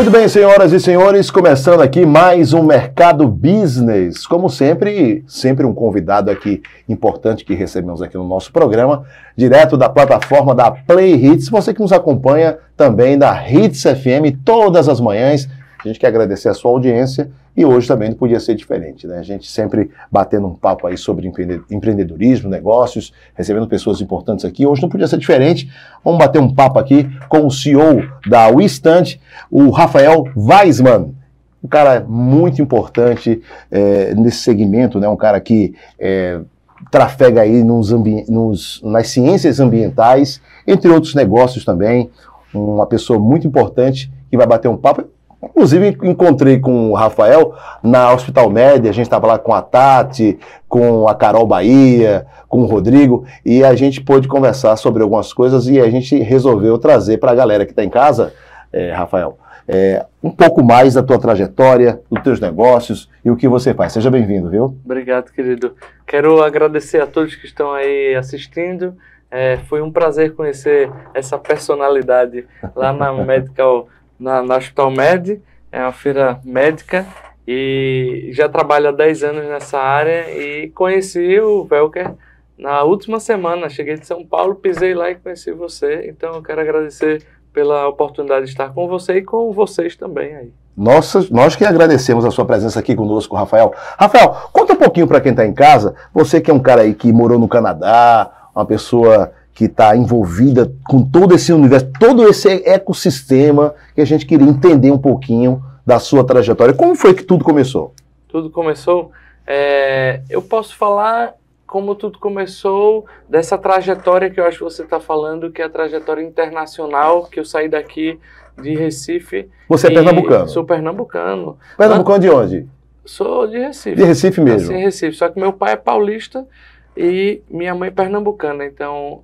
Muito bem, senhoras e senhores, começando aqui mais um Mercado Business. Como sempre, sempre um convidado aqui importante que recebemos aqui no nosso programa, direto da plataforma da Play Hits. Você que nos acompanha também da Hits FM todas as manhãs. A gente quer agradecer a sua audiência e hoje também não podia ser diferente, né? A gente sempre batendo um papo aí sobre empreendedorismo, negócios, recebendo pessoas importantes aqui. Hoje não podia ser diferente. Vamos bater um papo aqui com o CEO da Wistant, o Rafael Weisman. Um cara muito importante é, nesse segmento, né? Um cara que é, trafega aí nos nos, nas ciências ambientais, entre outros negócios também. Uma pessoa muito importante que vai bater um papo Inclusive, encontrei com o Rafael na Hospital Média, a gente estava lá com a Tati, com a Carol Bahia, com o Rodrigo, e a gente pôde conversar sobre algumas coisas e a gente resolveu trazer para a galera que está em casa, é, Rafael, é, um pouco mais da tua trajetória, dos teus negócios e o que você faz. Seja bem-vindo, viu? Obrigado, querido. Quero agradecer a todos que estão aí assistindo. É, foi um prazer conhecer essa personalidade lá na Medical na, na Hospital Med, é uma feira médica, e já trabalho há 10 anos nessa área e conheci o Velker na última semana. Cheguei de São Paulo, pisei lá e conheci você, então eu quero agradecer pela oportunidade de estar com você e com vocês também aí. Nossa, nós que agradecemos a sua presença aqui conosco, Rafael. Rafael, conta um pouquinho para quem está em casa, você que é um cara aí que morou no Canadá, uma pessoa que está envolvida com todo esse universo, todo esse ecossistema que a gente queria entender um pouquinho da sua trajetória. Como foi que tudo começou? Tudo começou. É, eu posso falar como tudo começou dessa trajetória que eu acho que você está falando, que é a trajetória internacional, que eu saí daqui de Recife. Você é pernambucano? Sou pernambucano. Pernambucano de onde? Sou de Recife. De Recife mesmo? Sim, Recife, só que meu pai é paulista e minha mãe é pernambucana, então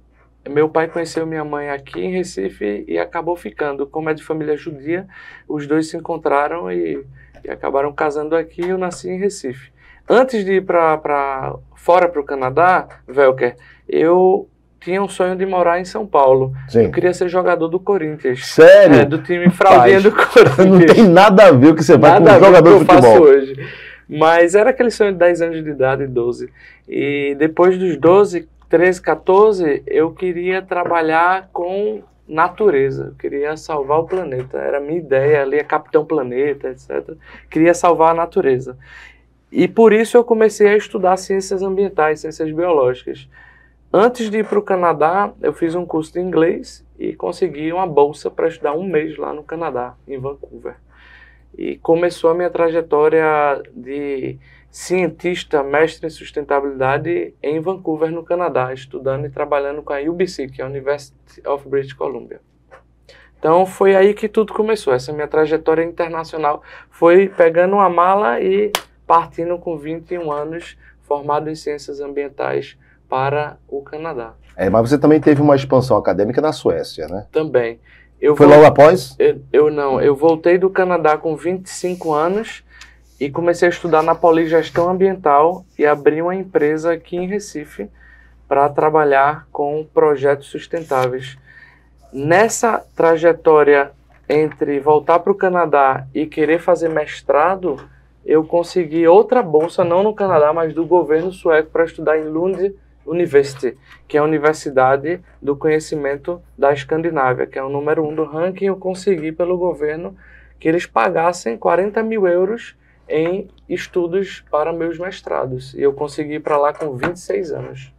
meu pai conheceu minha mãe aqui em Recife e acabou ficando. Como é de família judia, os dois se encontraram e, e acabaram casando aqui. Eu nasci em Recife. Antes de ir para fora para o Canadá, Velker, eu tinha um sonho de morar em São Paulo. Sim. Eu queria ser jogador do Corinthians. Sério? É, do time fraldinha do Corinthians. Não tem nada a ver o que você vai nada com um jogador de futebol. Eu faço hoje. Mas era aquele sonho de 10 anos de idade, 12. E depois dos 12, 13, 14, eu queria trabalhar com natureza, eu queria salvar o planeta. Era a minha ideia ali, Capitão Planeta, etc. Queria salvar a natureza. E por isso eu comecei a estudar ciências ambientais, ciências biológicas. Antes de ir para o Canadá, eu fiz um curso de inglês e consegui uma bolsa para estudar um mês lá no Canadá, em Vancouver. E começou a minha trajetória de cientista mestre em sustentabilidade em Vancouver, no Canadá, estudando e trabalhando com a UBC, que é a University of British Columbia. Então foi aí que tudo começou. Essa minha trajetória internacional foi pegando uma mala e partindo com 21 anos, formado em ciências ambientais para o Canadá. É, mas você também teve uma expansão acadêmica na Suécia, né? Também. Eu foi logo após? Eu, eu, não, eu voltei do Canadá com 25 anos e comecei a estudar na poligestão Ambiental e abri uma empresa aqui em Recife para trabalhar com projetos sustentáveis. Nessa trajetória entre voltar para o Canadá e querer fazer mestrado, eu consegui outra bolsa, não no Canadá, mas do governo sueco, para estudar em Lund University, que é a Universidade do Conhecimento da Escandinávia, que é o número um do ranking. Eu consegui pelo governo que eles pagassem 40 mil euros em estudos para meus mestrados. E eu consegui ir para lá com 26 anos,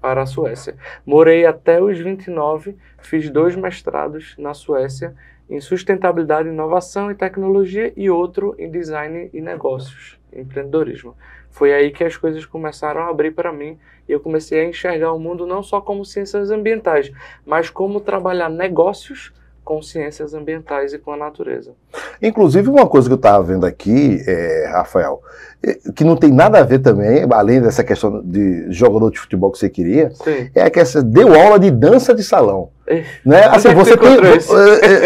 para a Suécia. Morei até os 29, fiz dois mestrados na Suécia em sustentabilidade, inovação e tecnologia e outro em design e negócios, empreendedorismo. Foi aí que as coisas começaram a abrir para mim e eu comecei a enxergar o mundo não só como ciências ambientais, mas como trabalhar negócios com ciências ambientais e com a natureza. Inclusive, uma coisa que eu estava vendo aqui, é, Rafael, é, que não tem nada a ver também, além dessa questão de jogador de futebol que você queria, Sim. é que essa deu aula de dança de salão. É. Né? Assim, é você tem,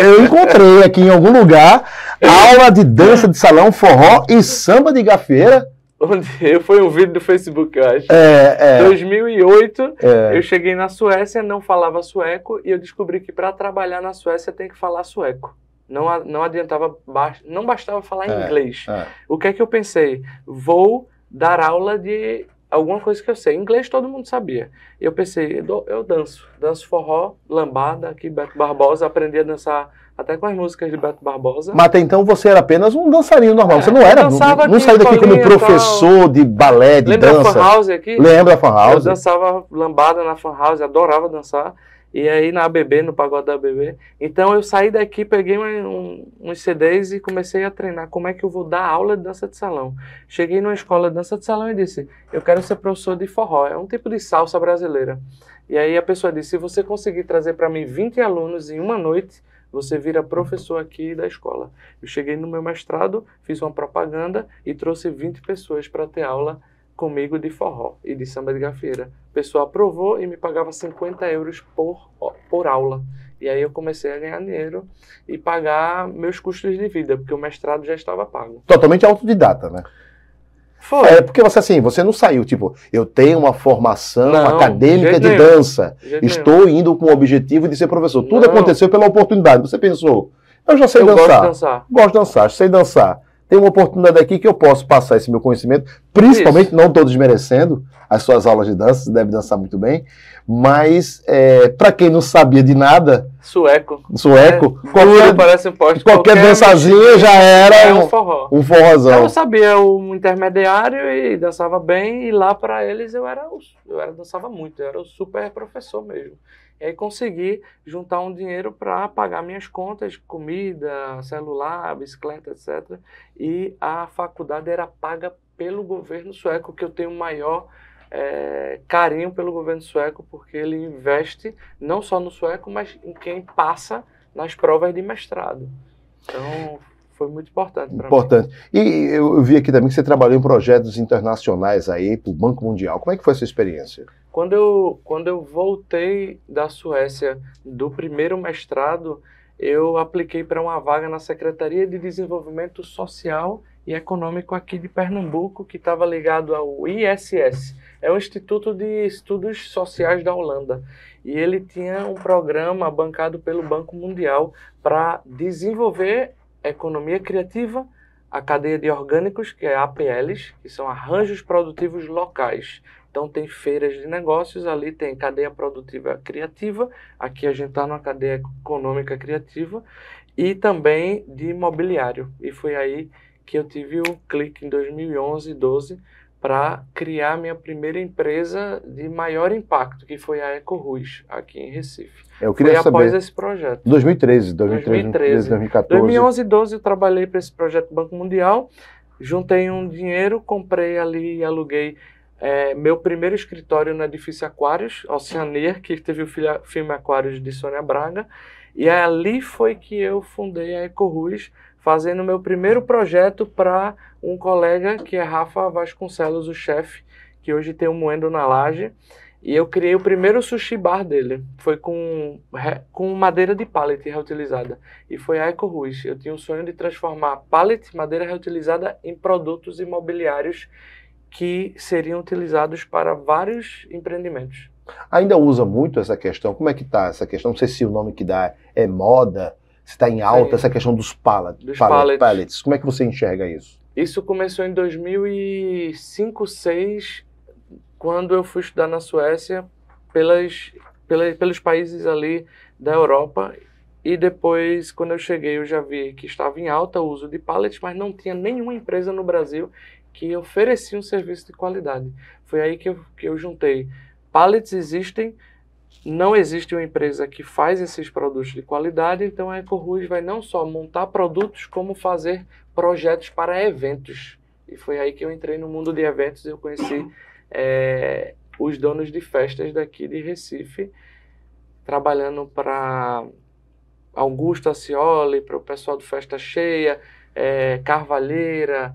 eu encontrei aqui em algum lugar aula de dança de salão, forró e samba de gafeira. Onde foi um vídeo do Facebook, eu acho. É, é. 2008, é. eu cheguei na Suécia, não falava sueco e eu descobri que para trabalhar na Suécia tem que falar sueco. Não, não adiantava, não bastava falar é, inglês. É. O que é que eu pensei? Vou dar aula de alguma coisa que eu sei. Inglês todo mundo sabia. Eu pensei, eu, danço, danço forró, lambada, aqui Beto Barbosa, aprendi a dançar até com as músicas de Beto Barbosa. Mas até então você era apenas um dançarino normal. É, você não era, dançava não, não saiu daqui como professor de balé, de Lembra dança. Lembra a fan house aqui? Lembra a fan house? Eu dançava lambada na fan house, adorava dançar. E aí na ABB, no pagode da ABB. Então eu saí daqui, peguei um, uns CDs e comecei a treinar como é que eu vou dar aula de dança de salão. Cheguei numa escola de dança de salão e disse: "Eu quero ser professor de forró, é um tipo de salsa brasileira". E aí a pessoa disse: "Se você conseguir trazer para mim 20 alunos em uma noite, você vira professor aqui da escola. Eu cheguei no meu mestrado, fiz uma propaganda e trouxe 20 pessoas para ter aula comigo de forró e de samba de gafieira. O pessoal aprovou e me pagava 50 euros por, por aula. E aí eu comecei a ganhar dinheiro e pagar meus custos de vida, porque o mestrado já estava pago. Totalmente autodidata, né? Foi. É porque você assim, você não saiu, tipo, eu tenho uma formação não, acadêmica de, de dança. De Estou nenhum. indo com o objetivo de ser professor. Tudo não. aconteceu pela oportunidade. Você pensou, eu já sei eu dançar. Gosto de dançar. Gosto de dançar, sei dançar tem uma oportunidade aqui que eu posso passar esse meu conhecimento, principalmente, Isso. não estou desmerecendo as suas aulas de dança, deve dançar muito bem, mas é, para quem não sabia de nada. Sueco. Sueco. É, qualquer, parece um poste, qualquer, qualquer dançazinha já era é um, forró. um forrozão. Eu sabia um intermediário e dançava bem, e lá para eles eu era, eu era dançava muito, eu era o super professor mesmo. E aí consegui juntar um dinheiro para pagar minhas contas, comida, celular, bicicleta, etc. E a faculdade era paga pelo governo sueco, que eu tenho maior é, carinho pelo governo sueco, porque ele investe não só no sueco, mas em quem passa nas provas de mestrado. Então, foi muito importante para mim. Importante. E eu vi aqui também que você trabalhou em projetos internacionais aí para o Banco Mundial. Como é que foi essa experiência? Quando eu, quando eu voltei da Suécia do primeiro mestrado, eu apliquei para uma vaga na Secretaria de Desenvolvimento Social e Econômico aqui de Pernambuco, que estava ligado ao ISS, é o Instituto de Estudos Sociais da Holanda. E ele tinha um programa bancado pelo Banco Mundial para desenvolver economia criativa, a cadeia de orgânicos, que é APLs, que são arranjos produtivos locais. Então tem feiras de negócios, ali tem cadeia produtiva criativa, aqui a gente está numa cadeia econômica criativa, e também de imobiliário. E foi aí que eu tive o clique em 2011, 12, para criar minha primeira empresa de maior impacto, que foi a EcoRuz, aqui em Recife. É, eu queria foi saber, após esse projeto. 2013, 2013, 2013 2014. 2011 e 2012 eu trabalhei para esse projeto do Banco Mundial, juntei um dinheiro, comprei ali e aluguei é, meu primeiro escritório no edifício Aquários, Oceania, que teve o filme Aquários de Sônia Braga, e ali foi que eu fundei a EcoRuz, fazendo meu primeiro projeto para um colega que é Rafa Vasconcelos, o chefe, que hoje tem um moendo na laje. E eu criei o primeiro sushi bar dele. Foi com, com madeira de pallet reutilizada. E foi a Eco Ruiz. Eu tinha um sonho de transformar pallet, madeira reutilizada, em produtos imobiliários que seriam utilizados para vários empreendimentos. Ainda usa muito essa questão. Como é que está essa questão? Não sei se o nome que dá é moda se está em alta, Sim. essa questão dos, paletes. dos pallets. pallets. Como é que você enxerga isso? Isso começou em 2005, 2006, quando eu fui estudar na Suécia, pelas, pelas, pelos países ali da Europa. E depois, quando eu cheguei, eu já vi que estava em alta o uso de pallets, mas não tinha nenhuma empresa no Brasil que oferecia um serviço de qualidade. Foi aí que eu, que eu juntei. Pallets existem, não existe uma empresa que faz esses produtos de qualidade, então a EcoRus vai não só montar produtos, como fazer projetos para eventos. E foi aí que eu entrei no mundo de eventos e eu conheci é, os donos de festas daqui de Recife, trabalhando para Augusto Acioli, para o pessoal do Festa Cheia, é, Carvalheira,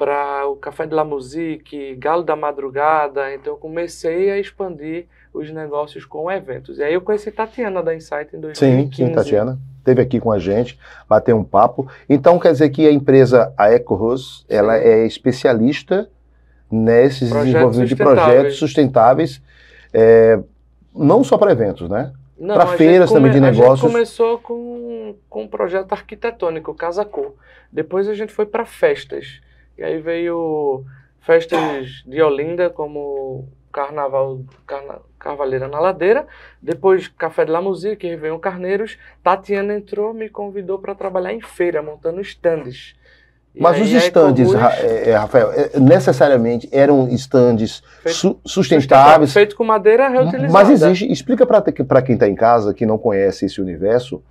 para o Café de la Musique, Galo da Madrugada. Então eu comecei a expandir os negócios com eventos. E aí eu conheci Tatiana da Insight em 2015. Sim, sim Tatiana. Teve aqui com a gente, bater um papo. Então quer dizer que a empresa a EcoRose, ela é especialista nesses projetos desenvolvimento de projetos sustentáveis, é, não só para eventos, né? Para feiras também de negócios. A gente começou com, com um projeto arquitetônico, Casa Cor. Depois a gente foi para festas. E aí veio festas de Olinda, como Carnaval Carna, Carvalheira na Ladeira, depois Café de la Musique, que veio Carneiros. Tatiana entrou, me convidou para trabalhar em feira, montando estandes. Mas aí, os é estandes, é, é, Rafael, necessariamente eram estandes feito, sustentáveis. Feito com madeira reutilizada. Mas existe, explica para quem está em casa, que não conhece esse universo,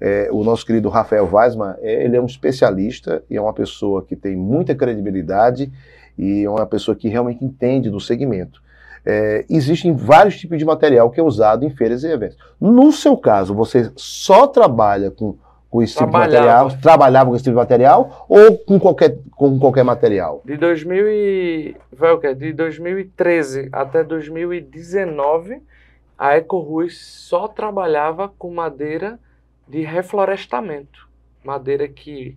é, o nosso querido Rafael Weisman, é, ele é um especialista e é uma pessoa que tem muita credibilidade e é uma pessoa que realmente entende do segmento. É, existem vários tipos de material que é usado em feiras e eventos. No seu caso, você só trabalha com, com esse trabalhava. tipo de material? Trabalhava com esse tipo de material ou com qualquer, com qualquer material? De 2000 e, vai o quê? De 2013 até 2019, a Eco Rui só trabalhava com madeira de reflorestamento. Madeira que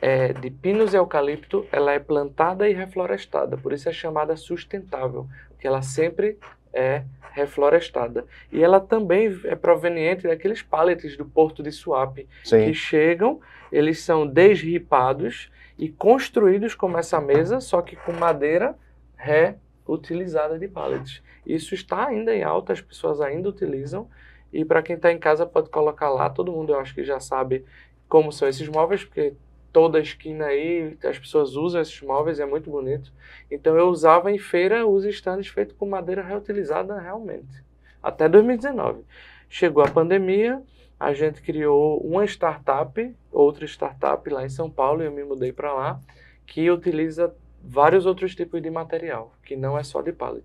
é, de pinos e eucalipto, ela é plantada e reflorestada, por isso é chamada sustentável, porque ela sempre é reflorestada. E ela também é proveniente daqueles pallets do porto de Suape, Sim. que chegam, eles são desripados e construídos como essa mesa, só que com madeira reutilizada de pallets. Isso está ainda em alta, as pessoas ainda utilizam, e para quem está em casa pode colocar lá, todo mundo eu acho que já sabe como são esses móveis, porque toda esquina aí as pessoas usam esses móveis, é muito bonito. Então eu usava em feira os estandes feitos com madeira reutilizada realmente, até 2019. Chegou a pandemia, a gente criou uma startup, outra startup lá em São Paulo, e eu me mudei para lá, que utiliza vários outros tipos de material, que não é só de pallet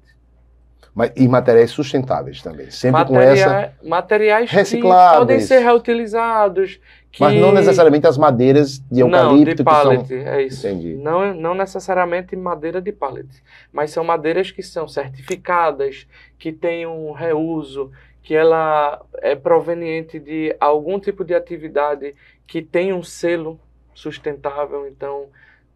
e materiais sustentáveis também. Sempre Materia, com essa. Materiais recicláveis. podem ser reutilizados. Que... Mas não necessariamente as madeiras de eucalipto. Não, de pallet, são... é isso. Entendi. Não, não necessariamente madeira de pallet. Mas são madeiras que são certificadas, que têm um reuso, que ela é proveniente de algum tipo de atividade que tem um selo sustentável. Então,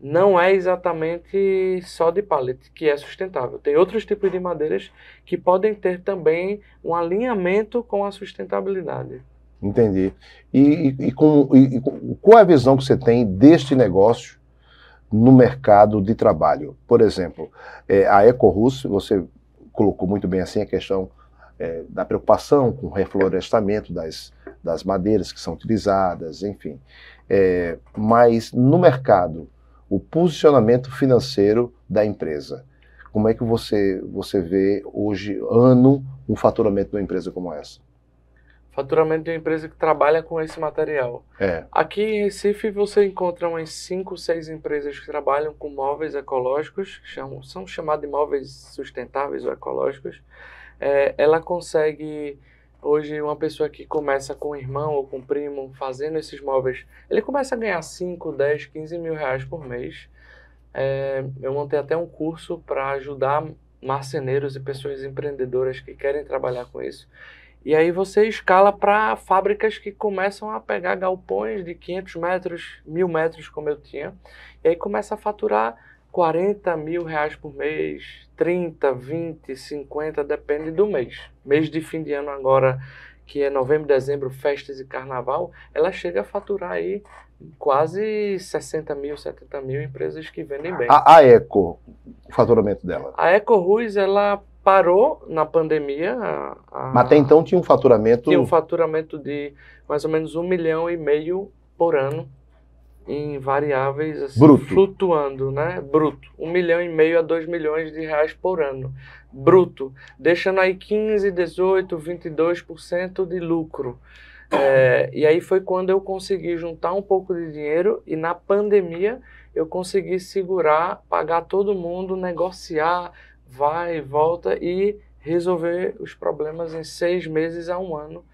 não é exatamente só de pallet que é sustentável. Tem outros tipos de madeiras que podem ter também um alinhamento com a sustentabilidade. Entendi. E, e, e, com, e, qual é a visão que você tem deste negócio no mercado de trabalho? Por exemplo, é, a EcoRus, você colocou muito bem assim a questão é, da preocupação com o reflorestamento das, das madeiras que são utilizadas, enfim. É, mas no mercado o posicionamento financeiro da empresa. Como é que você, você vê hoje, ano, um faturamento de uma empresa como essa? Faturamento de uma empresa que trabalha com esse material. É. Aqui em Recife você encontra umas 5, 6 empresas que trabalham com móveis ecológicos, chamam, são chamados de móveis sustentáveis ou ecológicos. É, ela consegue Hoje, uma pessoa que começa com um irmão ou com um primo fazendo esses móveis, ele começa a ganhar 5, 10, 15 mil reais por mês. É, eu montei até um curso para ajudar marceneiros e pessoas empreendedoras que querem trabalhar com isso. E aí você escala para fábricas que começam a pegar galpões de 500 metros, 1000 metros, como eu tinha, e aí começa a faturar 40 mil reais por mês, 30, 20, 50, depende do mês. Mês de fim de ano agora, que é novembro, dezembro, festas e carnaval, ela chega a faturar aí quase 60 mil, 70 mil empresas que vendem bem. A, a Eco, o faturamento dela? A Eco Ruiz, ela parou na pandemia. A, a, Mas até então tinha um faturamento... Tinha um faturamento de mais ou menos um milhão e meio por ano em variáveis assim, bruto. flutuando, né? Bruto. Um milhão e meio a dois milhões de reais por ano. Bruto. Deixando aí 15, 18, 22% de lucro. É, e aí foi quando eu consegui juntar um pouco de dinheiro e na pandemia eu consegui segurar, pagar todo mundo, negociar, vai e volta e resolver os problemas em seis meses a um ano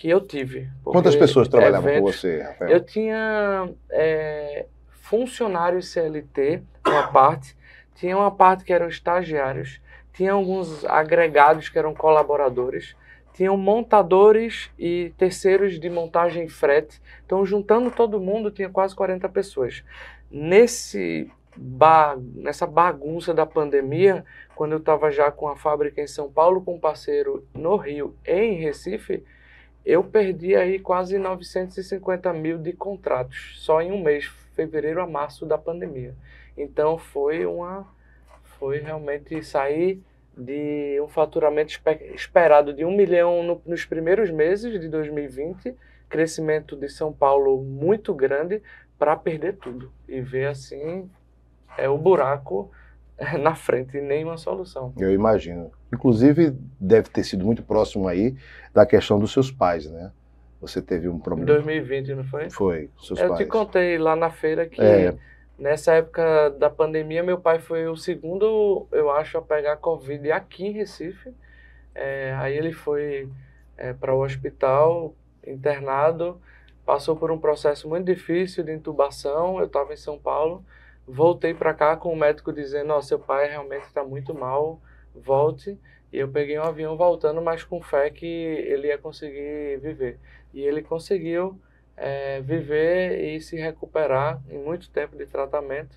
que eu tive. Quantas pessoas trabalhavam com você, Rafael? Eu tinha é, funcionários CLT, uma parte, tinha uma parte que eram estagiários, tinha alguns agregados que eram colaboradores, tinham montadores e terceiros de montagem e frete. Então, juntando todo mundo, tinha quase 40 pessoas. Nesse ba nessa bagunça da pandemia, quando eu estava já com a fábrica em São Paulo, com um parceiro no Rio e em Recife, eu perdi aí quase 950 mil de contratos só em um mês, fevereiro a março da pandemia. Então foi uma, foi realmente sair de um faturamento esperado de um milhão no, nos primeiros meses de 2020, crescimento de São Paulo muito grande para perder tudo e ver assim é o buraco na frente nenhuma solução. Eu imagino. Inclusive, deve ter sido muito próximo aí da questão dos seus pais, né? Você teve um problema. Em 2020, não foi? Foi, seus Eu pais. te contei lá na feira que é. nessa época da pandemia, meu pai foi o segundo, eu acho, a pegar Covid aqui em Recife. É, aí ele foi é, para o hospital, internado, passou por um processo muito difícil de intubação. Eu estava em São Paulo Voltei para cá com o médico dizendo: oh, seu pai realmente está muito mal, volte. E eu peguei um avião voltando, mas com fé que ele ia conseguir viver. E ele conseguiu é, viver e se recuperar em muito tempo de tratamento.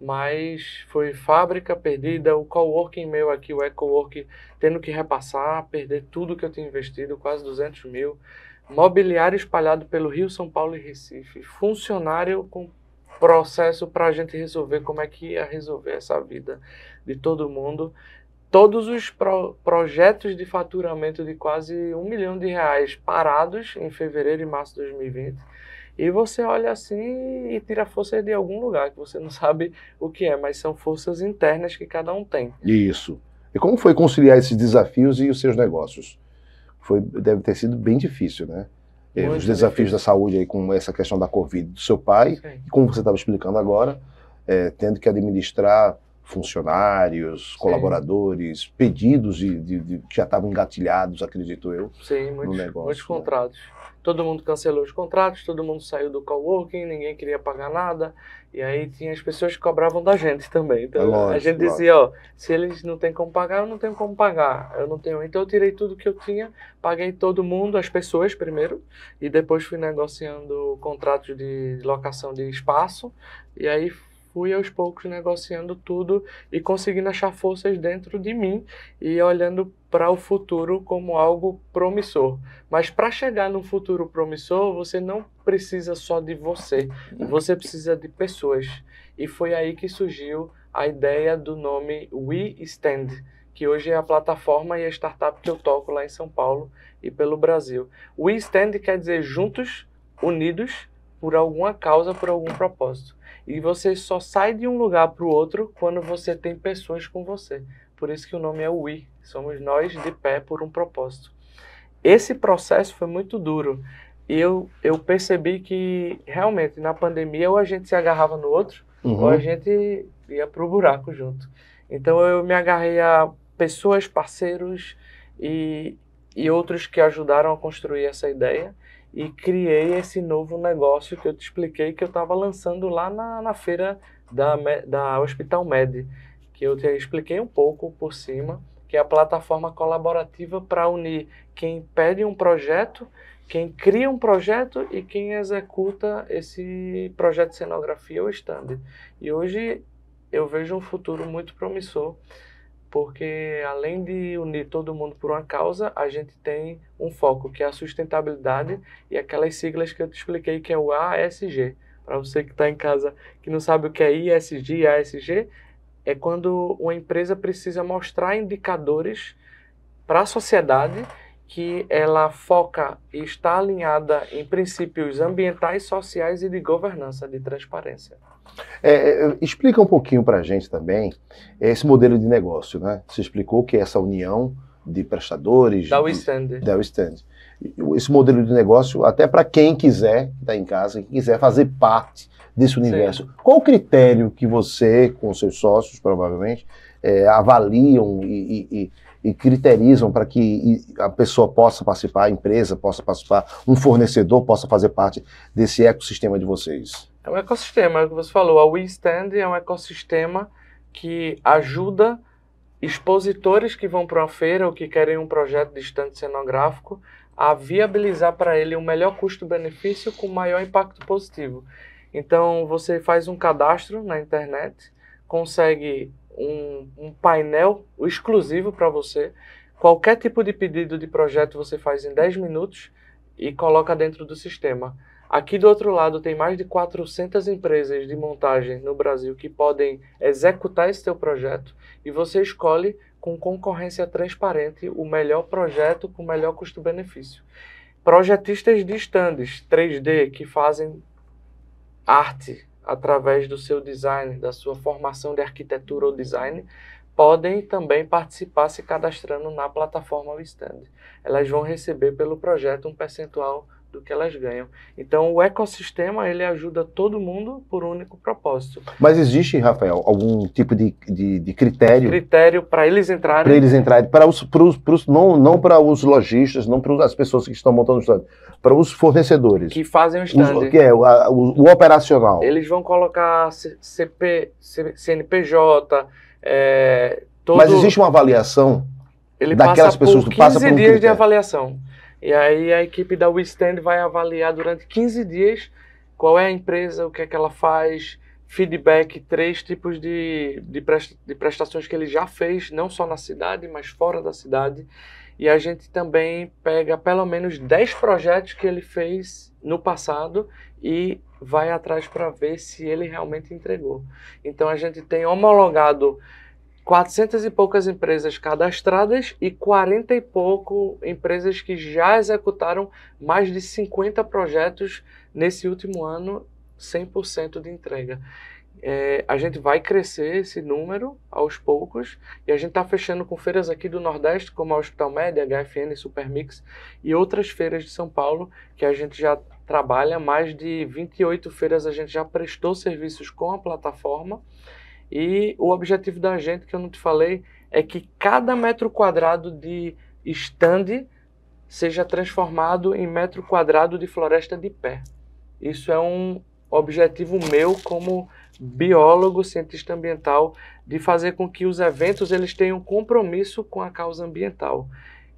Mas foi fábrica perdida, o coworking meu aqui, o ecowork, tendo que repassar, perder tudo que eu tinha investido, quase 200 mil. Mobiliário espalhado pelo Rio, São Paulo e Recife. Funcionário com processo para a gente resolver como é que ia resolver essa vida de todo mundo. Todos os pro projetos de faturamento de quase um milhão de reais parados em fevereiro e março de 2020. E você olha assim e tira força de algum lugar que você não sabe o que é, mas são forças internas que cada um tem. Isso. E como foi conciliar esses desafios e os seus negócios? Foi, deve ter sido bem difícil, né? É, os desafios da saúde aí com essa questão da Covid do seu pai, okay. e como você estava explicando agora, é, tendo que administrar funcionários, Sim. colaboradores, pedidos de, de, de, que já estavam engatilhados, acredito eu, Sim, muitos, no negócio. muitos né? contratos. Todo mundo cancelou os contratos, todo mundo saiu do coworking, ninguém queria pagar nada. E aí tinha as pessoas que cobravam da gente também. Então é lógico, a gente lógico. dizia, ó, se eles não têm como pagar, eu não tenho como pagar. Eu não tenho. Então eu tirei tudo que eu tinha, paguei todo mundo, as pessoas primeiro, e depois fui negociando contratos de locação de espaço. E aí fui aos poucos negociando tudo e conseguindo achar forças dentro de mim e olhando para o futuro como algo promissor. Mas para chegar num futuro promissor, você não precisa só de você, você precisa de pessoas. E foi aí que surgiu a ideia do nome We Stand, que hoje é a plataforma e a startup que eu toco lá em São Paulo e pelo Brasil. We Stand quer dizer juntos, unidos por alguma causa, por algum propósito. E você só sai de um lugar para o outro quando você tem pessoas com você. Por isso que o nome é We. Somos nós de pé por um propósito. Esse processo foi muito duro. E eu, eu percebi que realmente na pandemia ou a gente se agarrava no outro, uhum. ou a uhum. gente ia para o buraco junto. Então eu me agarrei a pessoas, parceiros e, e outros que ajudaram a construir essa ideia e criei esse novo negócio que eu te expliquei que eu estava lançando lá na, na feira da, da Hospital Med, que eu te expliquei um pouco por cima, que é a plataforma colaborativa para unir quem pede um projeto, quem cria um projeto e quem executa esse projeto de cenografia ou stand. E hoje eu vejo um futuro muito promissor porque além de unir todo mundo por uma causa, a gente tem um foco, que é a sustentabilidade e aquelas siglas que eu te expliquei, que é o ASG. Para você que está em casa que não sabe o que é ISG e ASG, é quando uma empresa precisa mostrar indicadores para a sociedade que ela foca e está alinhada em princípios ambientais, sociais e de governança, de transparência. É, é, explica um pouquinho para a gente também esse modelo de negócio, né? Você explicou que é essa união de prestadores... Da Westend. Da Westend. Esse modelo de negócio, até para quem quiser, estar tá em casa, quem quiser fazer parte desse universo. Sim. Qual o critério que você, com seus sócios, provavelmente, é, avaliam e, e, e e criterizam para que a pessoa possa participar, a empresa possa participar, um fornecedor possa fazer parte desse ecossistema de vocês? É um ecossistema, é o que você falou. A WeStand é um ecossistema que ajuda expositores que vão para uma feira ou que querem um projeto de estante cenográfico a viabilizar para ele o um melhor custo-benefício com maior impacto positivo. Então, você faz um cadastro na internet, consegue um, um painel exclusivo para você. Qualquer tipo de pedido de projeto você faz em 10 minutos e coloca dentro do sistema. Aqui do outro lado tem mais de 400 empresas de montagem no Brasil que podem executar esse teu projeto e você escolhe com concorrência transparente o melhor projeto com o melhor custo-benefício. Projetistas de stands 3D que fazem arte através do seu design, da sua formação de arquitetura ou design, podem também participar se cadastrando na plataforma Stand. Elas vão receber pelo projeto um percentual do que elas ganham. Então, o ecossistema ele ajuda todo mundo por um único propósito. Mas existe, Rafael, algum tipo de, de, de critério? Critério para eles entrarem. Para eles entrarem, para os, pros, pros, não, não para os lojistas, não para as pessoas que estão montando o stand, para os fornecedores. Que fazem o stand. Os, que é o, a, o, o, operacional. Eles vão colocar CP, CNPJ, é, todo... Mas existe uma avaliação ele daquelas pessoas que 15 passa por 15 dias de avaliação. E aí a equipe da WeStand vai avaliar durante 15 dias qual é a empresa, o que é que ela faz, feedback, três tipos de, de, prestações que ele já fez, não só na cidade, mas fora da cidade. E a gente também pega pelo menos 10 projetos que ele fez no passado e vai atrás para ver se ele realmente entregou. Então a gente tem homologado 400 e poucas empresas cadastradas e 40 e pouco empresas que já executaram mais de 50 projetos nesse último ano, 100% de entrega. É, a gente vai crescer esse número aos poucos e a gente está fechando com feiras aqui do Nordeste, como a Hospital Média, HFN, Supermix e outras feiras de São Paulo que a gente já trabalha. Mais de 28 feiras a gente já prestou serviços com a plataforma e o objetivo da gente, que eu não te falei, é que cada metro quadrado de stand seja transformado em metro quadrado de floresta de pé. Isso é um objetivo meu como biólogo, cientista ambiental, de fazer com que os eventos eles tenham compromisso com a causa ambiental,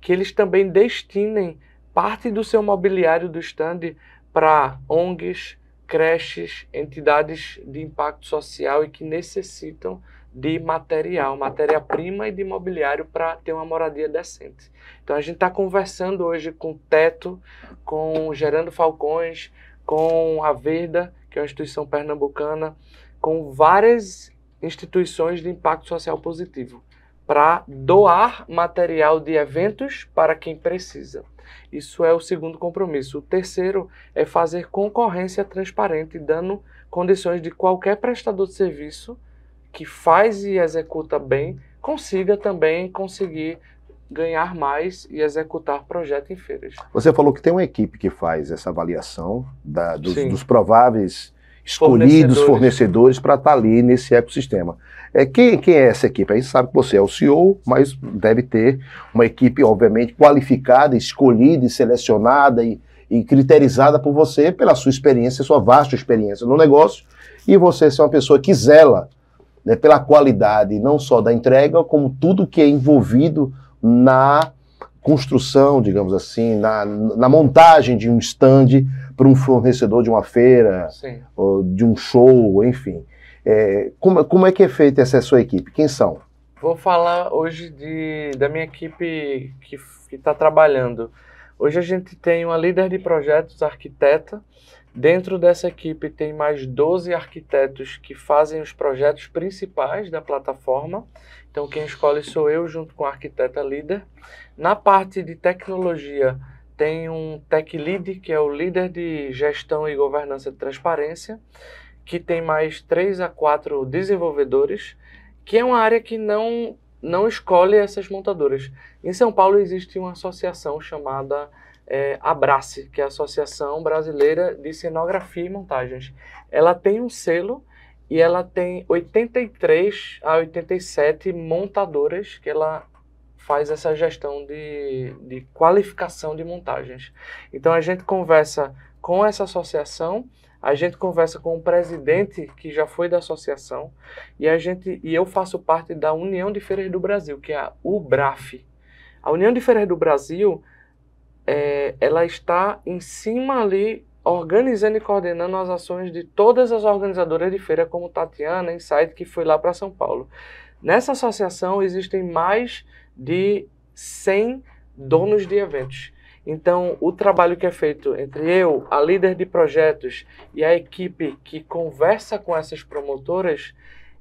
que eles também destinem parte do seu mobiliário do stand para ONGs, creches, entidades de impacto social e que necessitam de material, matéria-prima e de imobiliário para ter uma moradia decente. Então a gente está conversando hoje com Teto, com Gerando Falcões, com a Verda, que é uma instituição pernambucana, com várias instituições de impacto social positivo para doar material de eventos para quem precisa. Isso é o segundo compromisso. O terceiro é fazer concorrência transparente, dando condições de qualquer prestador de serviço que faz e executa bem consiga também conseguir ganhar mais e executar projeto em feiras. Você falou que tem uma equipe que faz essa avaliação da, dos, dos prováveis escolhidos fornecedores para estar tá ali nesse ecossistema. É, quem, quem é essa equipe? A gente sabe que você é o CEO, mas deve ter uma equipe, obviamente, qualificada, escolhida e selecionada e, e criterizada por você pela sua experiência, sua vasta experiência no negócio, e você ser uma pessoa que zela né, pela qualidade não só da entrega, como tudo que é envolvido na construção, digamos assim, na, na montagem de um stand para um fornecedor de uma feira, ou de um show, enfim. É, como, como é que é feita essa sua equipe? Quem são? Vou falar hoje de, da minha equipe que está trabalhando. Hoje a gente tem uma líder de projetos, arquiteta. Dentro dessa equipe tem mais 12 arquitetos que fazem os projetos principais da plataforma. Então quem escolhe sou eu junto com a arquiteta líder. Na parte de tecnologia, tem um Tech Lead, que é o líder de gestão e governança de transparência, que tem mais três a quatro desenvolvedores, que é uma área que não, não escolhe essas montadoras. Em São Paulo existe uma associação chamada é, Abrace, que é a Associação Brasileira de Cenografia e Montagens. Ela tem um selo e ela tem 83 a 87 montadoras que ela faz essa gestão de, de qualificação de montagens. Então a gente conversa com essa associação, a gente conversa com o presidente que já foi da associação e a gente e eu faço parte da União de Feiras do Brasil, que é a UBRAF. A União de Feiras do Brasil é, ela está em cima ali organizando e coordenando as ações de todas as organizadoras de feira, como Tatiana Insight, que foi lá para São Paulo. Nessa associação existem mais de 100 donos de eventos. Então, o trabalho que é feito entre eu, a líder de projetos e a equipe que conversa com essas promotoras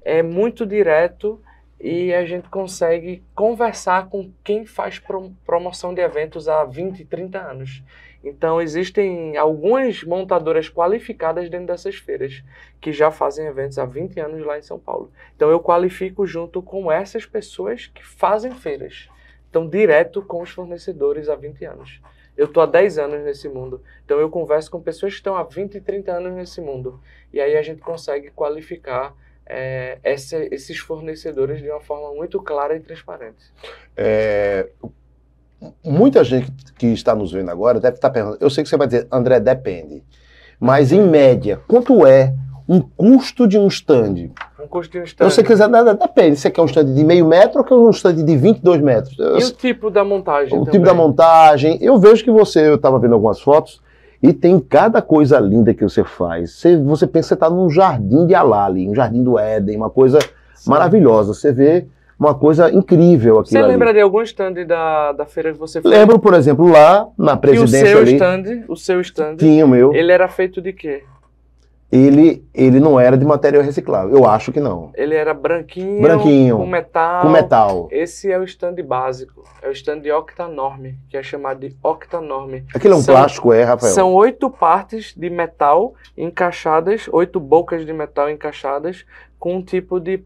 é muito direto e a gente consegue conversar com quem faz promoção de eventos há 20, 30 anos. Então, existem algumas montadoras qualificadas dentro dessas feiras que já fazem eventos há 20 anos lá em São Paulo. Então, eu qualifico junto com essas pessoas que fazem feiras. Então, direto com os fornecedores há 20 anos. Eu estou há 10 anos nesse mundo. Então, eu converso com pessoas que estão há 20 e 30 anos nesse mundo. E aí a gente consegue qualificar é, esses fornecedores de uma forma muito clara e transparente. É, muita gente que está nos vendo agora deve estar tá perguntando. Eu sei que você vai dizer, André, depende. Mas em média, quanto é um custo de um stand? Um custo de um stand. se você quiser, nada, depende. Você quer um stand de meio metro ou quer um stand de 22 metros? Eu, e o tipo da montagem? O também. tipo da montagem. Eu vejo que você, eu estava vendo algumas fotos, e tem cada coisa linda que você faz. Você, você pensa que você está num jardim de Alali, um jardim do Éden, uma coisa Sim. maravilhosa. Você vê uma coisa incrível aqui. Você lembra ali. de algum stand da, da feira que você foi? Lembro, por exemplo, lá na presidência. E o seu ali, stand, o seu stand. Tinha o meu. Ele era feito de quê? Ele, ele não era de material reciclável, eu acho que não. Ele era branquinho, branquinho com metal. Com metal. Esse é o stand básico, é o stand octanorme, que é chamado de octanorme. Aquilo é um são, plástico, é, Rafael? São oito partes de metal encaixadas, oito bocas de metal encaixadas com um tipo de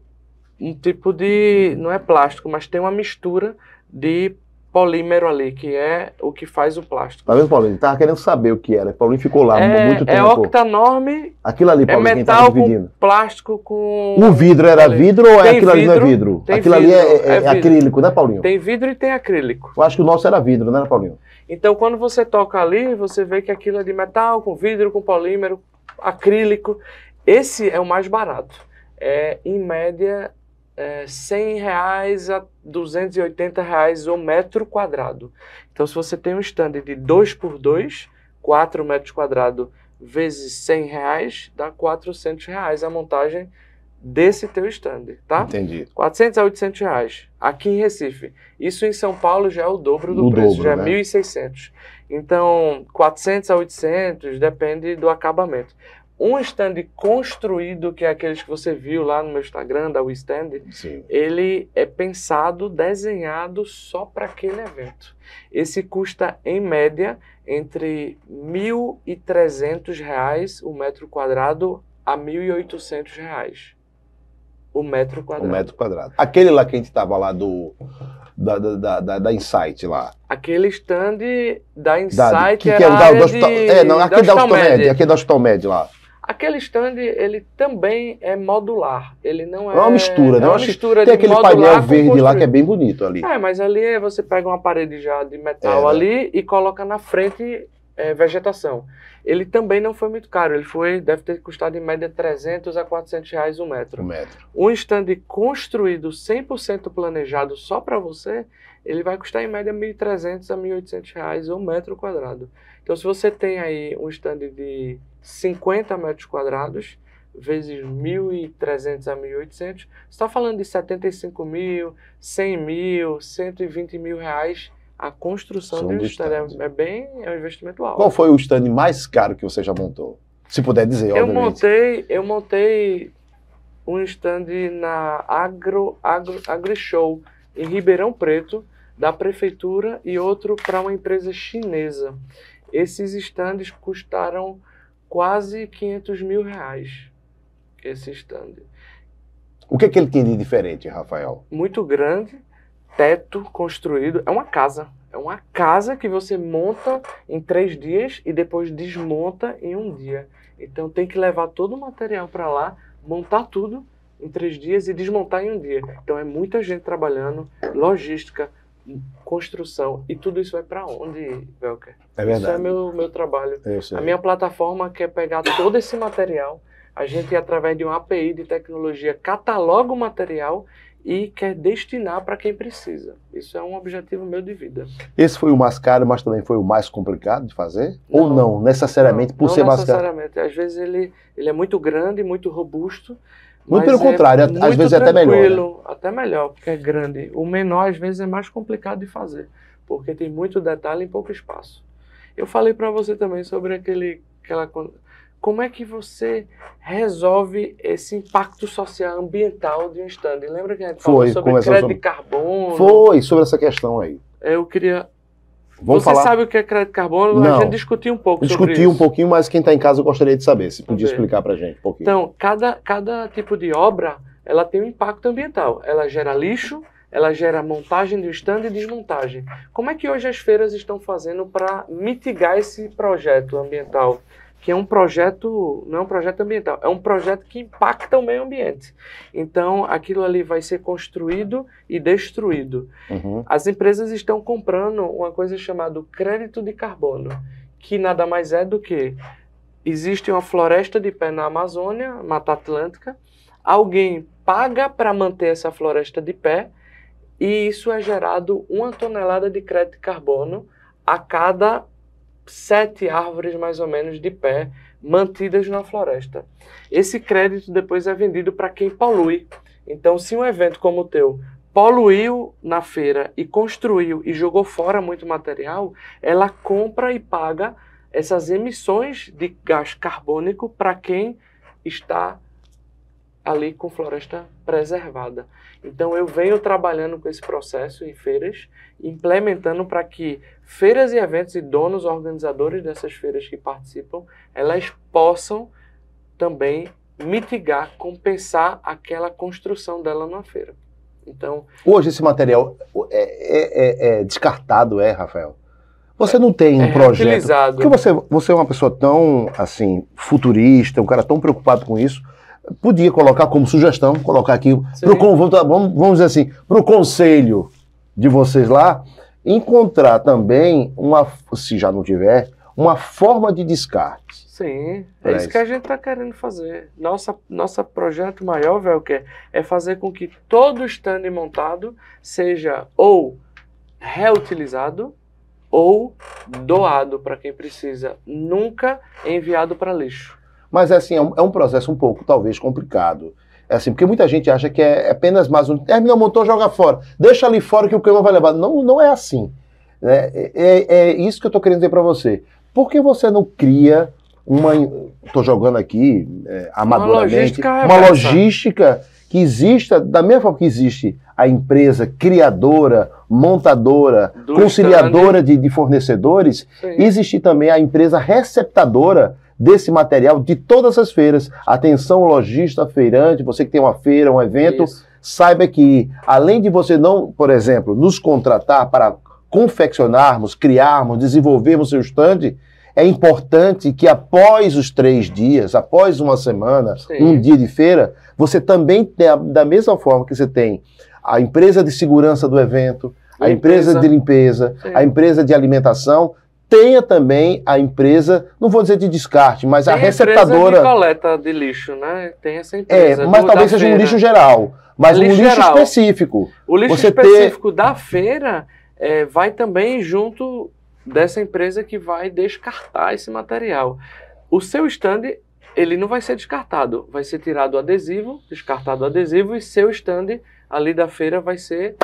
um tipo de. não é plástico, mas tem uma mistura de polímero ali, que é o que faz o plástico. Tá vendo, Paulinho? Tava querendo saber o que era. Paulinho ficou lá é, muito é tempo. É octanorme. Aquilo ali, é Paulinho, é metal quem dividindo. Com plástico com. O vidro era ali. vidro ou é aquilo vidro, ali não é vidro? Aquilo vidro, ali é, é, é, é acrílico, né, Paulinho? Tem vidro e tem acrílico. Eu acho que o nosso era vidro, né, Paulinho? Então, quando você toca ali, você vê que aquilo é de metal, com vidro, com polímero, acrílico. Esse é o mais barato. É, em média, é, 100 reais a 280 reais o metro quadrado. Então, se você tem um stand de 2 por 2, 4 metros quadrados vezes 100 reais, dá 400 reais a montagem desse teu stand, tá? Entendi. 400 a 800 reais, aqui em Recife. Isso em São Paulo já é o dobro do o preço, dobro, já é né? 1.600. Então, 400 a 800, depende do acabamento um stand construído, que é aqueles que você viu lá no meu Instagram, da WeStand, ele é pensado, desenhado só para aquele evento. Esse custa, em média, entre R$ 1.300 o metro quadrado a R$ 1.800 o metro quadrado. O metro quadrado. Aquele lá que a gente estava lá do... Da, da, da, da, Insight lá. Aquele stand da Insight da, que, que é, da, área da, de, é, não, aqui da Hostelmed, aqui da lá. Aquele stand, ele também é modular. Ele não é. É, né? é uma mistura, né? uma mistura tem aquele painel verde lá que é bem bonito ali. É, mas ali é você pega uma parede já de metal é, né? ali e coloca na frente é, vegetação. Ele também não foi muito caro. Ele foi, deve ter custado em média 300 a 400 reais um metro. Um metro. Um stand construído 100% planejado só para você, ele vai custar em média 1.300 a 1.800 reais um metro quadrado. Então, se você tem aí um stand de 50 metros quadrados vezes 1.300 a 1.800, você está falando de 75 mil, 100 mil, 120 mil reais a construção São de um stand. stand. É, é, bem, é um investimento alto. Qual foi o stand mais caro que você já montou? Se puder dizer, eu obviamente. Montei, eu montei um stand na Agro, Agro, Agri Show, em Ribeirão Preto, da prefeitura, e outro para uma empresa chinesa. Esses stands custaram quase 500 mil reais esse stand. O que, é que ele tinha de diferente, Rafael? Muito grande, teto construído, é uma casa. É uma casa que você monta em três dias e depois desmonta em um dia. Então tem que levar todo o material para lá, montar tudo em três dias e desmontar em um dia. Então é muita gente trabalhando, logística, construção. E tudo isso vai para onde, Velker? É verdade. Isso é meu, meu trabalho. É a minha plataforma quer é pegar todo esse material, a gente, através de um API de tecnologia, cataloga o material e quer destinar para quem precisa. Isso é um objetivo meu de vida. Esse foi o mais caro, mas também foi o mais complicado de fazer? Não, Ou não, necessariamente, não, por não ser mais caro? Não necessariamente. Às vezes ele, ele é muito grande, muito robusto, muito pelo é contrário, muito às vezes é até melhor. Né? Até melhor, porque é grande. O menor, às vezes, é mais complicado de fazer, porque tem muito detalhe e pouco espaço. Eu falei para você também sobre aquele, aquela. Como é que você resolve esse impacto social ambiental de um stand? Lembra que a gente falou Foi, sobre crédito sobre... de carbono? Foi, sobre essa questão aí. Eu queria Vamos Você falar... sabe o que é crédito carbono? Não. A gente discutiu um pouco discutiu sobre isso. um pouquinho, mas quem está em casa gostaria de saber, se podia explicar para a gente um pouquinho. Então, cada, cada tipo de obra, ela tem um impacto ambiental. Ela gera lixo, ela gera montagem do stand e desmontagem. Como é que hoje as feiras estão fazendo para mitigar esse projeto ambiental que é um projeto, não é um projeto ambiental, é um projeto que impacta o meio ambiente. Então, aquilo ali vai ser construído e destruído. Uhum. As empresas estão comprando uma coisa chamada crédito de carbono, que nada mais é do que existe uma floresta de pé na Amazônia, Mata Atlântica, alguém paga para manter essa floresta de pé e isso é gerado uma tonelada de crédito de carbono a cada sete árvores mais ou menos de pé mantidas na floresta. Esse crédito depois é vendido para quem polui. Então, se um evento como o teu poluiu na feira e construiu e jogou fora muito material, ela compra e paga essas emissões de gás carbônico para quem está ali com floresta preservada. Então eu venho trabalhando com esse processo em feiras, implementando para que feiras e eventos e donos organizadores dessas feiras que participam, elas possam também mitigar, compensar aquela construção dela na feira. Então, hoje esse material é, é, é, é descartado, é, Rafael? Você não tem um é projeto. Porque você, você é uma pessoa tão assim futurista, um cara tão preocupado com isso podia colocar como sugestão, colocar aqui para o vamos, vamos dizer assim, para o conselho de vocês lá, encontrar também uma, se já não tiver, uma forma de descarte. Sim, é isso, isso que a gente está querendo fazer. Nossa, nosso projeto maior, Velker, é, é fazer com que todo stand montado seja ou reutilizado ou doado para quem precisa, nunca enviado para lixo. Mas assim, é um, é um processo um pouco, talvez, complicado. É assim, porque muita gente acha que é, é apenas mais um. Termina, é, motor joga fora. Deixa ali fora que o clima vai levar. Não, não é assim. Né? É, é, é isso que eu estou querendo dizer para você. Por que você não cria uma. Estou jogando aqui é, amadoramente. Uma logística, uma logística que exista, da mesma forma que existe a empresa criadora, montadora, Do conciliadora de, de, fornecedores, Sim. existe também a empresa receptadora desse material de todas as feiras. Atenção, lojista, feirante, você que tem uma feira, um evento, Isso. saiba que além de você não, por exemplo, nos contratar para confeccionarmos, criarmos, desenvolvermos seu stand, é importante que após os três dias, após uma semana, Sim. um dia de feira, você também tenha, da mesma forma que você tem a empresa de segurança do evento, a empresa de limpeza, Sim. a empresa de alimentação, tenha também a empresa, não vou dizer de descarte, mas tem a receptadora. Empresa de coleta de lixo, né? Tem essa é, empresa. É, mas talvez seja feira. um lixo geral, mas lixo um lixo geral. específico. O lixo Você específico ter... da feira é, vai também junto dessa empresa que vai descartar esse material. O seu stand ele não vai ser descartado, vai ser tirado o adesivo, descartado o adesivo e seu stand ali da feira vai ser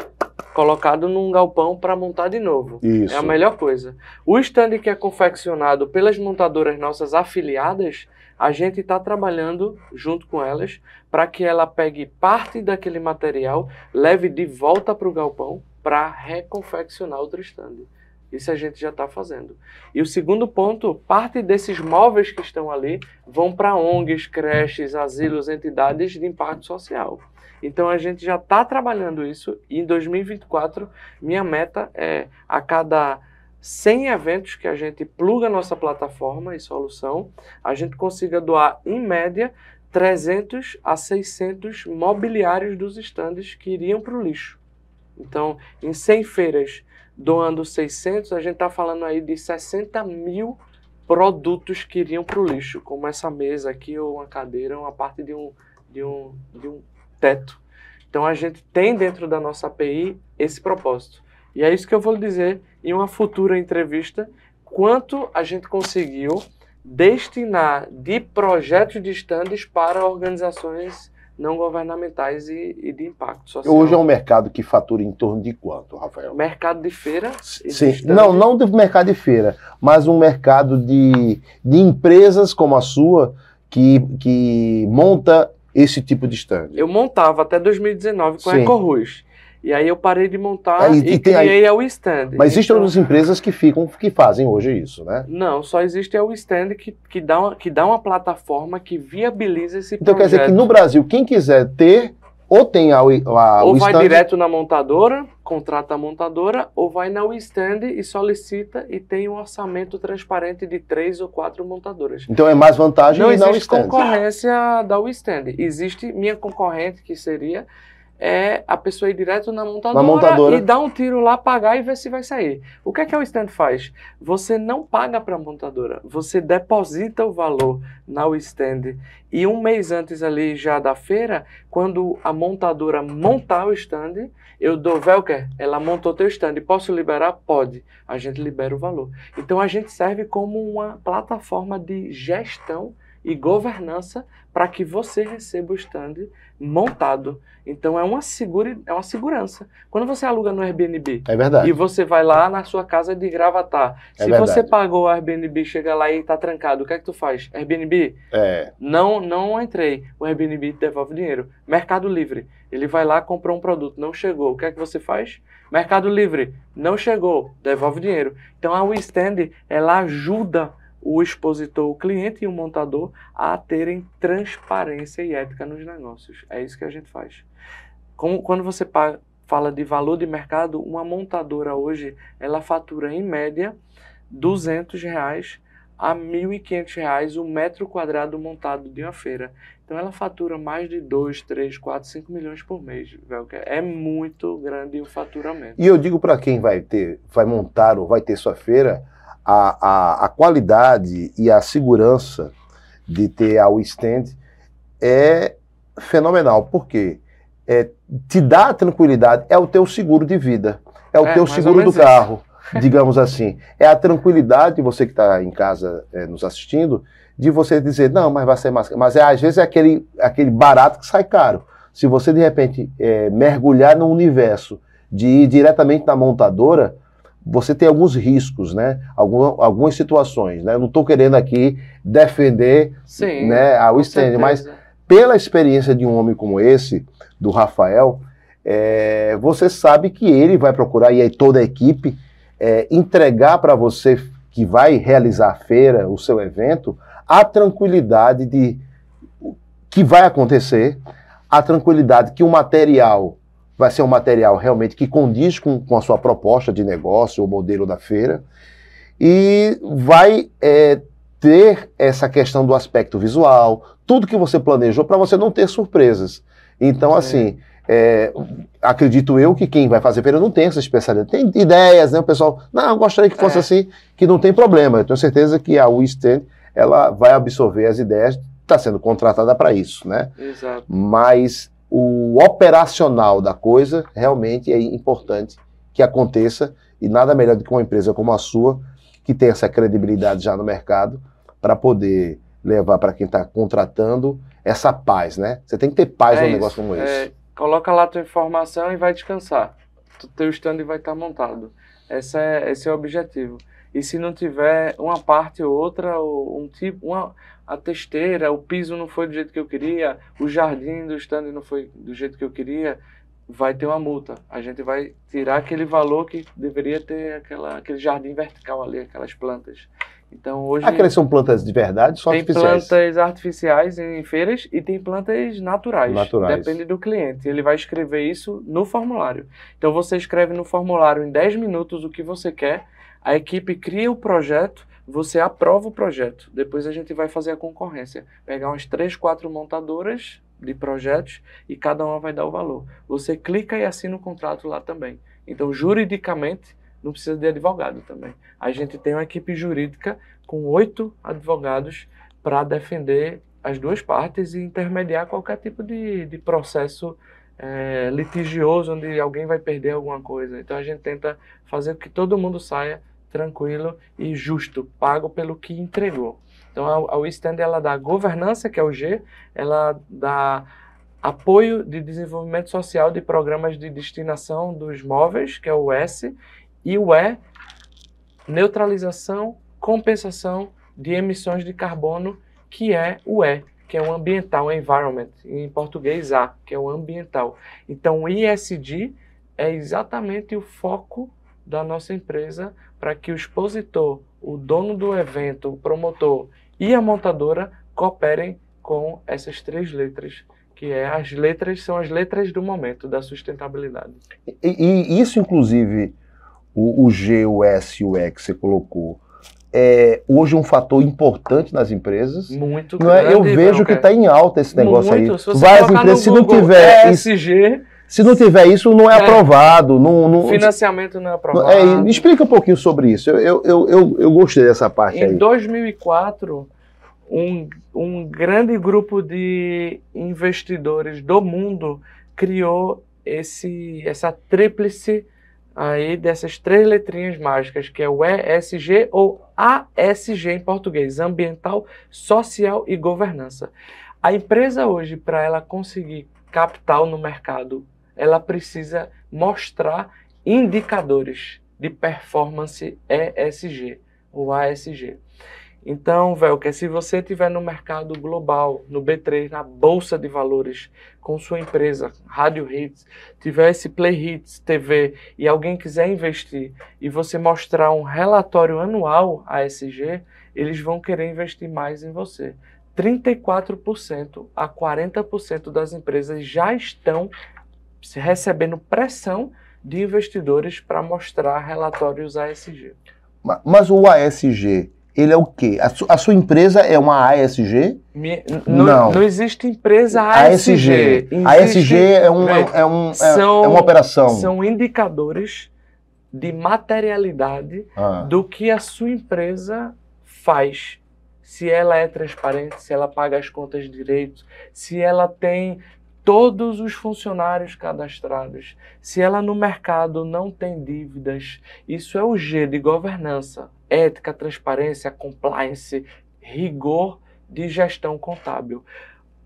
colocado num galpão para montar de novo. Isso. É a melhor coisa. O stand que é confeccionado pelas montadoras nossas afiliadas, a gente está trabalhando junto com elas para que ela pegue parte daquele material, leve de volta para o galpão para reconfeccionar outro stand. Isso a gente já está fazendo. E o segundo ponto, parte desses móveis que estão ali vão para ONGs, creches, asilos, entidades de impacto social. Então a gente já está trabalhando isso e em 2024 minha meta é a cada 100 eventos que a gente pluga nossa plataforma e solução, a gente consiga doar em média 300 a 600 mobiliários dos estandes que iriam para o lixo. Então, em 100 feiras doando 600, a gente está falando aí de 60 mil produtos que iriam para o lixo, como essa mesa aqui, ou uma cadeira, uma parte de um, de um, de um teto. Então a gente tem dentro da nossa API esse propósito. E é isso que eu vou dizer em uma futura entrevista, quanto a gente conseguiu destinar de projetos distantes para organizações não governamentais e, e, de impacto social. Hoje é um mercado que fatura em torno de quanto, Rafael? Mercado de feira? Sim, não, não de mercado de feira, mas um mercado de, de empresas como a sua que, que monta esse tipo de stand? Eu montava até 2019 com Sim. a EcoRus. E aí eu parei de montar é, e, e tem, criei stand. a Mas existem então, outras empresas que ficam, que fazem hoje isso, né? Não, só existe a WeStand que, que, dá, uma, que dá uma plataforma que viabiliza esse então, projeto. Então quer dizer que no Brasil, quem quiser ter ou tem a, a ou vai stand... direto na montadora, contrata a montadora, ou vai na stand e solicita e tem um orçamento transparente de três ou quatro montadoras. Então é mais vantagem não na existe stand. concorrência da stand. Existe minha concorrente que seria é a pessoa ir direto na montadora, na montadora, e dar um tiro lá, pagar e ver se vai sair. O que é que a Stand faz? Você não paga para a montadora, você deposita o valor na Stand e um mês antes ali já da feira, quando a montadora montar o stand, eu dou, Velker, ela montou teu stand, posso liberar? Pode. A gente libera o valor. Então a gente serve como uma plataforma de gestão e governança para que você receba o stand montado. Então é uma, segura, é uma segurança. Quando você aluga no Airbnb é verdade. e você vai lá na sua casa de gravatar, é se verdade. você pagou o Airbnb, chega lá e está trancado, o que é que tu faz? Airbnb? É. Não, não entrei. O Airbnb devolve dinheiro. Mercado Livre. Ele vai lá, comprou um produto, não chegou. O que é que você faz? Mercado Livre, não chegou, devolve dinheiro. Então a WeStand, ela ajuda o expositor, o cliente e o montador a terem transparência e ética nos negócios. É isso que a gente faz. Como, quando você paga, fala de valor de mercado, uma montadora hoje ela fatura em média 200 reais a 1.500 reais o metro quadrado montado de uma feira. Então ela fatura mais de 2, 3, 4, 5 milhões por mês. Velker. É muito grande o faturamento. E eu digo para quem vai ter, vai montar ou vai ter sua feira, a, a, a qualidade e a segurança de ter a stand é fenomenal. porque é, te dá tranquilidade, é o teu seguro de vida, é o é, teu seguro do carro, isso. digamos assim. É a tranquilidade de você que está em casa é, nos assistindo, de você dizer, não, mas vai ser mais caro. Mas é, às vezes é aquele, aquele barato que sai caro. Se você, de repente, é, mergulhar no universo de ir diretamente na montadora, você tem alguns riscos, né? Algum, algumas situações, né? Não estou querendo aqui defender Sim, né, A stand, mas pela experiência de um homem como esse, do Rafael, é, você sabe que ele vai procurar, e aí toda a equipe, é, entregar para você que vai realizar a feira, o seu evento, a tranquilidade de que vai acontecer, a tranquilidade que o material vai ser um material realmente que condiz com, com a sua proposta de negócio, o modelo da feira, e vai é, ter essa questão do aspecto visual, tudo que você planejou para você não ter surpresas. Então, é. assim, é, acredito eu que quem vai fazer feira não tem essa especialidade. Tem ideias, né? O pessoal, não, eu gostaria que fosse é. assim, que não tem problema. Eu tenho certeza que a Wistend, ela vai absorver as ideias, está sendo contratada para isso, né? Exato. Mas o operacional da coisa realmente é importante que aconteça e nada melhor do que uma empresa como a sua, que tem essa credibilidade já no mercado, para poder levar para quem está contratando essa paz, né? Você tem que ter paz é num isso, negócio como é, esse. Coloca lá a tua informação e vai descansar. O teu stand vai estar tá montado. Esse é, esse é o objetivo. E se não tiver uma parte ou outra, ou um tipo, uma, a testeira, o piso não foi do jeito que eu queria, o jardim do stand não foi do jeito que eu queria, vai ter uma multa. A gente vai tirar aquele valor que deveria ter aquela, aquele jardim vertical ali, aquelas plantas. Então hoje. Aquelas são plantas de verdade, só tem artificiais? Tem plantas artificiais em feiras e tem plantas naturais. Naturais. Depende do cliente. Ele vai escrever isso no formulário. Então você escreve no formulário em 10 minutos o que você quer, a equipe cria o projeto você aprova o projeto. Depois a gente vai fazer a concorrência. Pegar umas três, quatro montadoras de projetos e cada uma vai dar o valor. Você clica e assina o contrato lá também. Então, juridicamente, não precisa de advogado também. A gente tem uma equipe jurídica com oito advogados para defender as duas partes e intermediar qualquer tipo de, de processo é, litigioso onde alguém vai perder alguma coisa. Então a gente tenta fazer com que todo mundo saia tranquilo e justo, pago pelo que entregou. Então a, Wistand ela dá governança, que é o G, ela dá apoio de desenvolvimento social de programas de destinação dos móveis, que é o S, e o E, neutralização, compensação de emissões de carbono, que é o E, que é o ambiental, environment, em português A, que é o ambiental. Então, o ISD é exatamente o foco da nossa empresa para que o expositor, o dono do evento, o promotor e a montadora cooperem com essas três letras, que é as letras são as letras do momento da sustentabilidade. E, e isso, inclusive, o, o, G, o S e o E que você colocou, é hoje um fator importante nas empresas. Muito grande. É? Eu vejo que está em alta esse negócio Muito. aí. Várias empresas, Google, se não tiver. ESG, se não tiver isso, não é, é. aprovado. Não, não, Financiamento não é aprovado. É, explica um pouquinho sobre isso. Eu, eu, eu, eu gostei dessa parte em aí. Em 2004, um, um grande grupo de investidores do mundo criou esse, essa tríplice aí dessas três letrinhas mágicas, que é o ESG ou ASG em português, ambiental, social e governança. A empresa hoje, para ela conseguir capital no mercado ela precisa mostrar indicadores de performance ESG o ASG. Então, Velker, se você estiver no mercado global, no B3, na Bolsa de Valores, com sua empresa, Rádio Hits, tiver esse Play Hits TV e alguém quiser investir e você mostrar um relatório anual ASG, eles vão querer investir mais em você. 34% a 40% das empresas já estão recebendo pressão de investidores para mostrar relatórios ASG. Mas, mas o ASG, ele é o quê? A, su, a sua empresa é uma ASG? Mi, não, não. Não existe empresa ASG. ASG, é existe, ASG é, um, é, um, é, são, é uma operação. São indicadores de materialidade ah. do que a sua empresa faz se ela é transparente, se ela paga as contas direito, se ela tem todos os funcionários cadastrados. Se ela no mercado não tem dívidas, isso é o G de governança, ética, transparência, compliance, rigor de gestão contábil.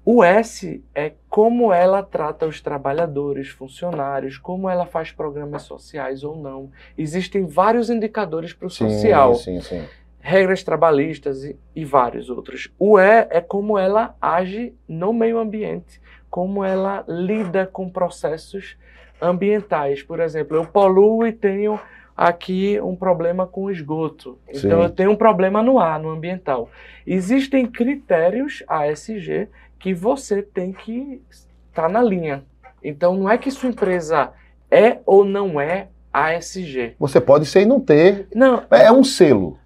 O S é como ela trata os trabalhadores, funcionários, como ela faz programas sociais ou não. Existem vários indicadores para o social. Sim, sim, sim regras trabalhistas e, e, vários outros. O E é como ela age no meio ambiente como ela lida com processos ambientais. Por exemplo, eu poluo e tenho aqui um problema com esgoto. Então Sim. eu tenho um problema no ar, no ambiental. Existem critérios ASG que você tem que estar tá na linha. Então não é que sua empresa é ou não é ASG. Você pode ser e não ter. Não. É um selo.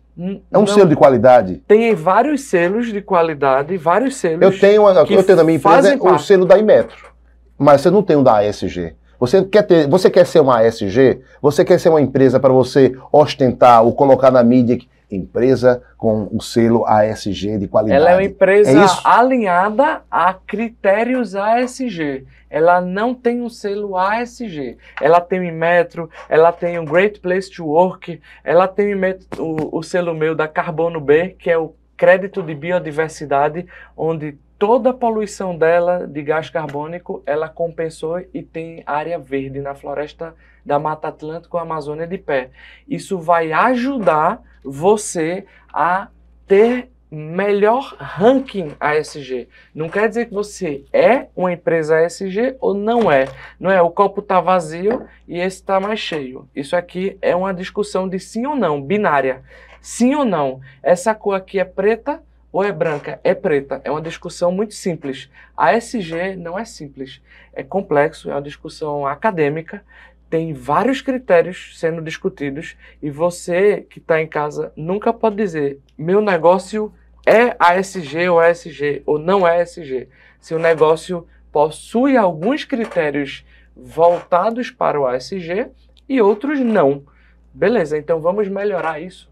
É um não. selo de qualidade? Tem vários selos de qualidade, vários selos. Eu tenho, eu tenho na minha empresa o parte. selo da Imetro, mas você não tem o um da ASG. Você quer, ter, você quer ser uma ASG? Você quer ser uma empresa para você ostentar ou colocar na mídia que empresa com o selo ASG de qualidade. Ela é uma empresa é alinhada a critérios ASG. Ela não tem um selo ASG. Ela tem o Metro, ela tem o Great Place to Work, ela tem o, o selo meu da Carbono B, que é o crédito de biodiversidade, onde toda a poluição dela de gás carbônico, ela compensou e tem área verde na floresta da Mata Atlântica, Amazônia de pé. Isso vai ajudar você a ter melhor ranking ASG. Não quer dizer que você é uma empresa ASG ou não é. Não é o copo tá vazio e esse tá mais cheio. Isso aqui é uma discussão de sim ou não, binária. Sim ou não. Essa cor aqui é preta, ou é branca, é preta. É uma discussão muito simples. A SG não é simples, é complexo, é uma discussão acadêmica, tem vários critérios sendo discutidos e você que está em casa nunca pode dizer: meu negócio é ASG ou ASG é ou não é ASG. Se o negócio possui alguns critérios voltados para o ASG e outros não. Beleza, então vamos melhorar isso.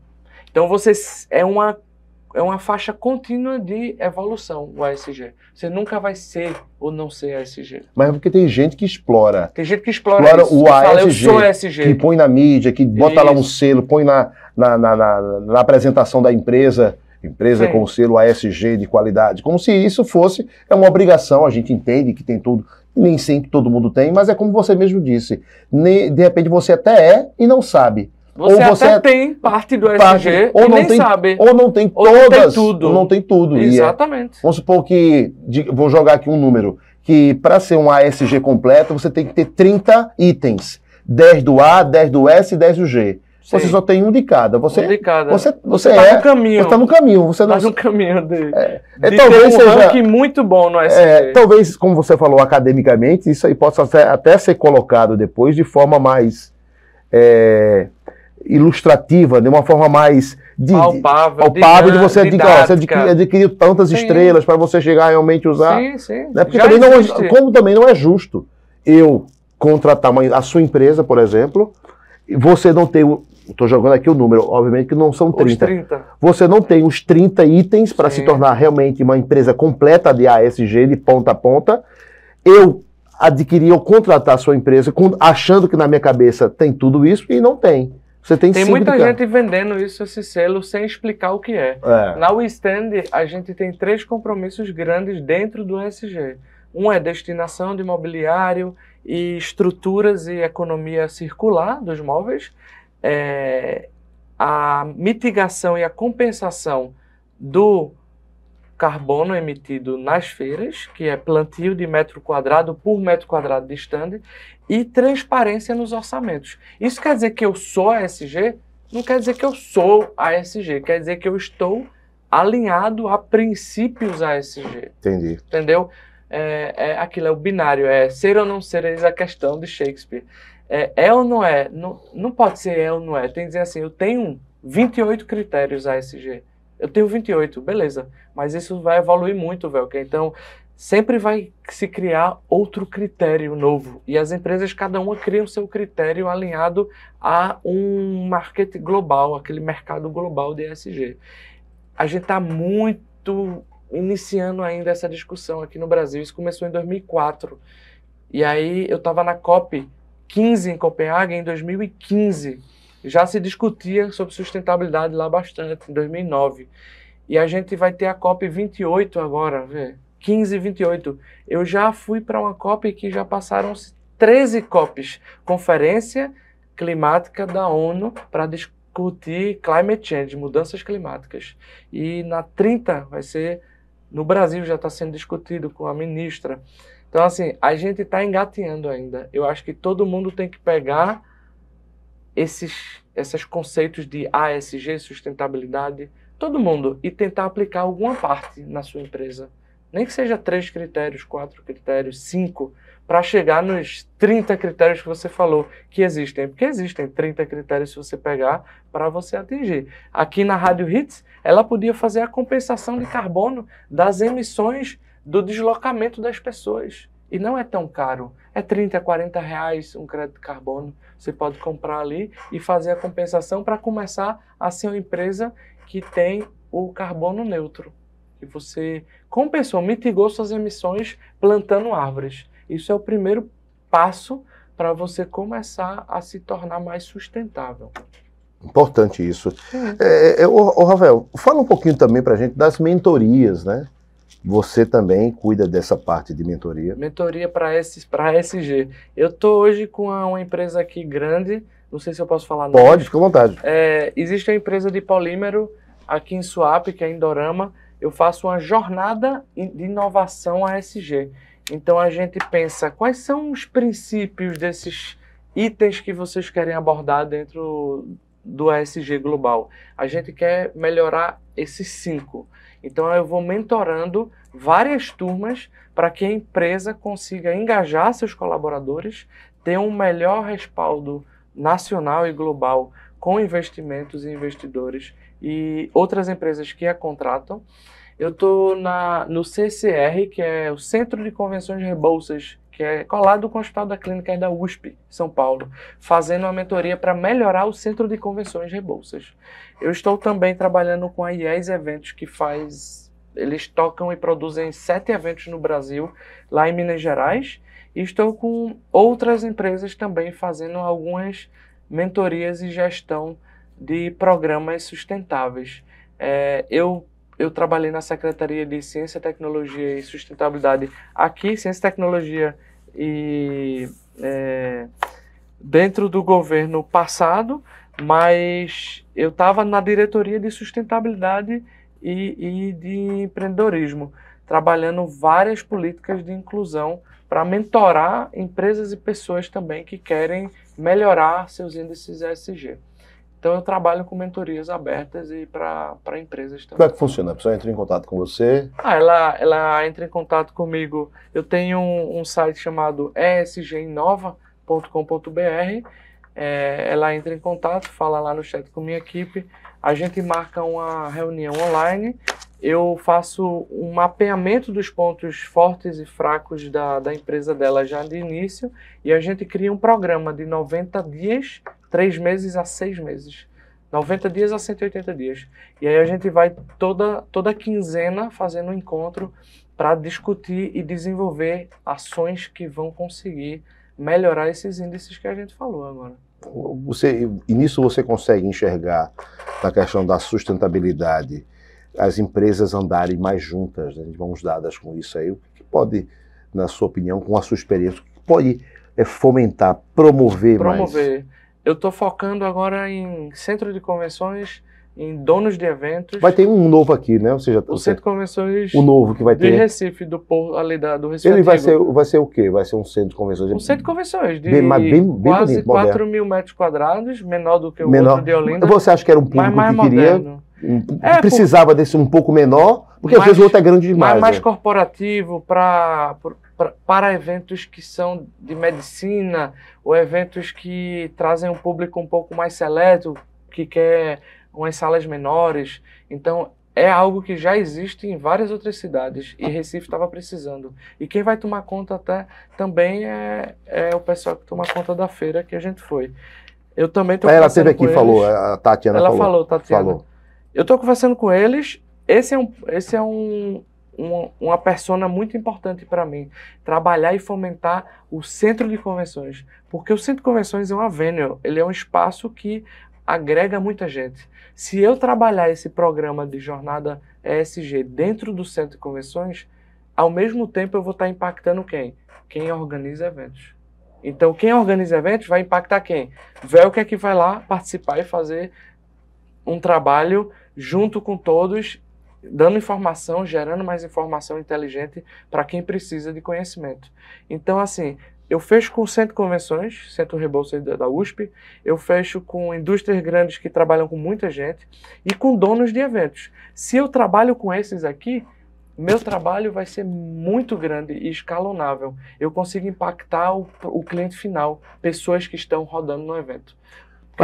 Então você é uma é uma faixa contínua de evolução, o ASG. Você nunca vai ser ou não ser ASG. Mas é porque tem gente que explora. Tem gente que explora, explora isso, o ASG, fala, ASG, Que põe na mídia, que bota isso. lá um selo, põe na, na, na, na, na apresentação da empresa. Empresa Sim. com o selo ASG de qualidade, como se isso fosse é uma obrigação. A gente entende que tem tudo, nem sempre todo mundo tem, mas é como você mesmo disse. de repente você até é e não sabe. Você ou você até tem parte do parte, SG ou não tem, sabe. Ou não tem ou todas. Não tem tudo. Ou não tem tudo. É. Exatamente. É, vamos supor que, de, vou jogar aqui um número, que para ser um ASG completo, você tem que ter 30 itens. 10 do A, 10 do S e 10 do G. Sim. Você só tem um de cada. Você, um de cada. Você, você, você tá é, no caminho. Você tá no caminho. Você não... Tá no caminho de, é, de é, talvez um seja, ranking muito bom no SG. É, talvez, como você falou academicamente, isso aí possa até, até ser colocado depois de forma mais... É, ilustrativa, de uma forma mais de, palpável, palpável de, você adquirir, você tantas sim. estrelas para você chegar a realmente usar. Sim, sim. Né? Porque Já também não, é como também não é justo eu contratar uma, a sua empresa, por exemplo, e você não ter Estou jogando aqui o número, obviamente que não são 30. 30. Você não tem os 30 itens para se tornar realmente uma empresa completa de ASG, de ponta a ponta. Eu adquirir ou contratar a sua empresa achando que na minha cabeça tem tudo isso e não tem. Você tem Tem muita gente vendendo isso, esse selo, sem explicar o que é. é. Na WeStand, a gente tem três compromissos grandes dentro do SG. Um é destinação de imobiliário e estruturas e economia circular dos móveis. É, a mitigação e a compensação do carbono emitido nas feiras, que é plantio de metro quadrado por metro quadrado de stand, e transparência nos orçamentos. Isso quer dizer que eu sou ASG? Não quer dizer que eu sou ASG, quer dizer que eu estou alinhado a princípios ASG. Entendi. Entendeu? É, é, aquilo é o binário, é ser ou não ser, eis é a questão de Shakespeare. É, é ou não é? Não, não pode ser é ou não é. Tem que dizer assim, eu tenho 28 critérios ASG. Eu tenho 28, beleza. Mas isso vai evoluir muito, Velker. Então, sempre vai se criar outro critério novo. E as empresas, cada uma cria o seu critério alinhado a um market global, aquele mercado global de ESG. A gente está muito iniciando ainda essa discussão aqui no Brasil. Isso começou em 2004. E aí eu estava na COP 15 em Copenhague em 2015. Já se discutia sobre sustentabilidade lá bastante, em 2009. E a gente vai ter a COP 28 agora, vê 15, 28. Eu já fui para uma COP que já passaram 13 COPs, Conferência Climática da ONU, para discutir climate change, mudanças climáticas. E na 30 vai ser no Brasil já está sendo discutido com a ministra. Então assim, a gente está engatinhando ainda. Eu acho que todo mundo tem que pegar esses esses conceitos de ASG, sustentabilidade, todo mundo e tentar aplicar alguma parte na sua empresa nem que seja três critérios, quatro critérios, cinco, para chegar nos 30 critérios que você falou que existem. Porque existem 30 critérios se você pegar para você atingir. Aqui na Rádio Hits, ela podia fazer a compensação de carbono das emissões do deslocamento das pessoas. E não é tão caro. É 30, 40 reais um crédito carbono. Você pode comprar ali e fazer a compensação para começar a ser uma empresa que tem o carbono neutro que você, como pessoa, mitigou suas emissões plantando árvores. Isso é o primeiro passo para você começar a se tornar mais sustentável. Importante isso. É, é, é Rafael, fala um pouquinho também para a gente das mentorias, né? Você também cuida dessa parte de mentoria? Mentoria para SG. Eu estou hoje com uma empresa aqui grande, não sei se eu posso falar. Pode, fica à vontade. É, existe a empresa de polímero aqui em Suape, que é em eu faço uma jornada de inovação ASG. Então a gente pensa quais são os princípios desses itens que vocês querem abordar dentro do ASG global. A gente quer melhorar esses cinco. Então eu vou mentorando várias turmas para que a empresa consiga engajar seus colaboradores, ter um melhor respaldo nacional e global com investimentos e investidores e outras empresas que a contratam. Eu estou no CCR, que é o Centro de Convenções de Rebouças, que é colado com o Hospital da Clínica da USP, São Paulo, fazendo uma mentoria para melhorar o Centro de Convenções de Rebouças. Eu estou também trabalhando com a IES Eventos, que faz. Eles tocam e produzem sete eventos no Brasil, lá em Minas Gerais. E estou com outras empresas também fazendo algumas mentorias e gestão de programas sustentáveis. É, eu eu trabalhei na Secretaria de Ciência, Tecnologia e Sustentabilidade aqui, Ciência, Tecnologia e é, dentro do governo passado, mas eu estava na diretoria de sustentabilidade e, e, de empreendedorismo, trabalhando várias políticas de inclusão para mentorar empresas e pessoas também que querem melhorar seus índices ESG. Então eu trabalho com mentorias abertas e para empresas também. Como é que funciona? A pessoa entra em contato com você? Ah, ela, ela entra em contato comigo. Eu tenho um, um site chamado esginova.com.br. É, ela entra em contato, fala lá no chat com minha equipe. A gente marca uma reunião online. Eu faço um mapeamento dos pontos fortes e fracos da, da empresa dela já de início e a gente cria um programa de 90 dias três meses a seis meses. 90 dias a 180 dias. E aí a gente vai toda, toda quinzena fazendo um encontro para discutir e desenvolver ações que vão conseguir melhorar esses índices que a gente falou agora. Você, e nisso você consegue enxergar, na questão da sustentabilidade, as empresas andarem mais juntas, né, mãos dadas com isso aí. O que pode, na sua opinião, com a sua experiência, o que pode é, fomentar, promover, promover mais? Promover eu estou focando agora em centro de convenções, em donos de eventos. Vai ter um novo aqui, né? Ou seja, o centro de convenções. O novo que vai ter. De Recife, do Porto, ali da, do Recife. Ele vai ser, vai ser o quê? Vai ser um centro de convenções. Um centro de convenções de bem, bem, quase bem 4 moderno. mil metros quadrados, menor do que o menor. outro de Olinda. Você acha que era um público mais que queria? Um, é, precisava por... desse um pouco menor, porque mais, às vezes o outro é grande demais. Mais, mais é. corporativo para para eventos que são de medicina ou eventos que trazem um público um pouco mais seleto, que quer umas salas menores. Então, é algo que já existe em várias outras cidades e Recife estava precisando. E quem vai tomar conta até também é, é o pessoal que toma conta da feira que a gente foi. Eu também estou Ela esteve aqui, eles. falou, a Tatiana ela falou. Ela falou, Tatiana. Falou. Eu estou conversando com eles. Esse é um, esse é um, uma persona muito importante para mim, trabalhar e fomentar o centro de convenções, porque o centro de convenções é uma venue, ele é um espaço que agrega muita gente. Se eu trabalhar esse programa de jornada ESG dentro do centro de convenções, ao mesmo tempo eu vou estar tá impactando quem? Quem organiza eventos. Então, quem organiza eventos vai impactar quem? é que vai lá participar e fazer um trabalho junto com todos dando informação, gerando mais informação inteligente para quem precisa de conhecimento. Então, assim, eu fecho com o Centro Convenções, Centro Rebouças da USP, eu fecho com indústrias grandes que trabalham com muita gente e com donos de eventos. Se eu trabalho com esses aqui, meu trabalho vai ser muito grande e escalonável. Eu consigo impactar o, o cliente final, pessoas que estão rodando no evento.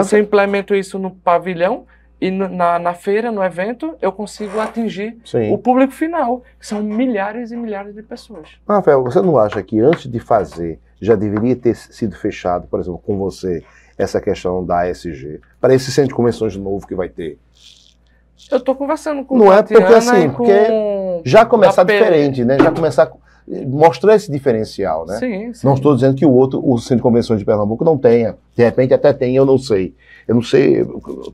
se eu implemento isso no pavilhão, e na, na feira, no evento, eu consigo atingir Sim. o público final, que são milhares e milhares de pessoas. Rafael, você não acha que antes de fazer já deveria ter sido fechado, por exemplo, com você, essa questão da ASG, para esse centro de convenções novo que vai ter? Eu estou conversando com Não é porque assim, com... porque já começar diferente, né? Já começar mostrar esse diferencial, né? Sim, sim. Não estou dizendo que o outro, o Centro de Convenções de Pernambuco não tenha. De repente até tem, eu não sei. Eu não sei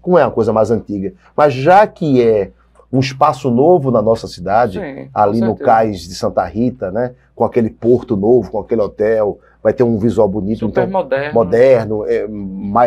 como é a coisa mais antiga. Mas já que é um espaço novo na nossa cidade, sim, ali no cais de Santa Rita, né? Com aquele porto novo, com aquele hotel, vai ter um visual bonito. Super então, moderno. Moderno. É,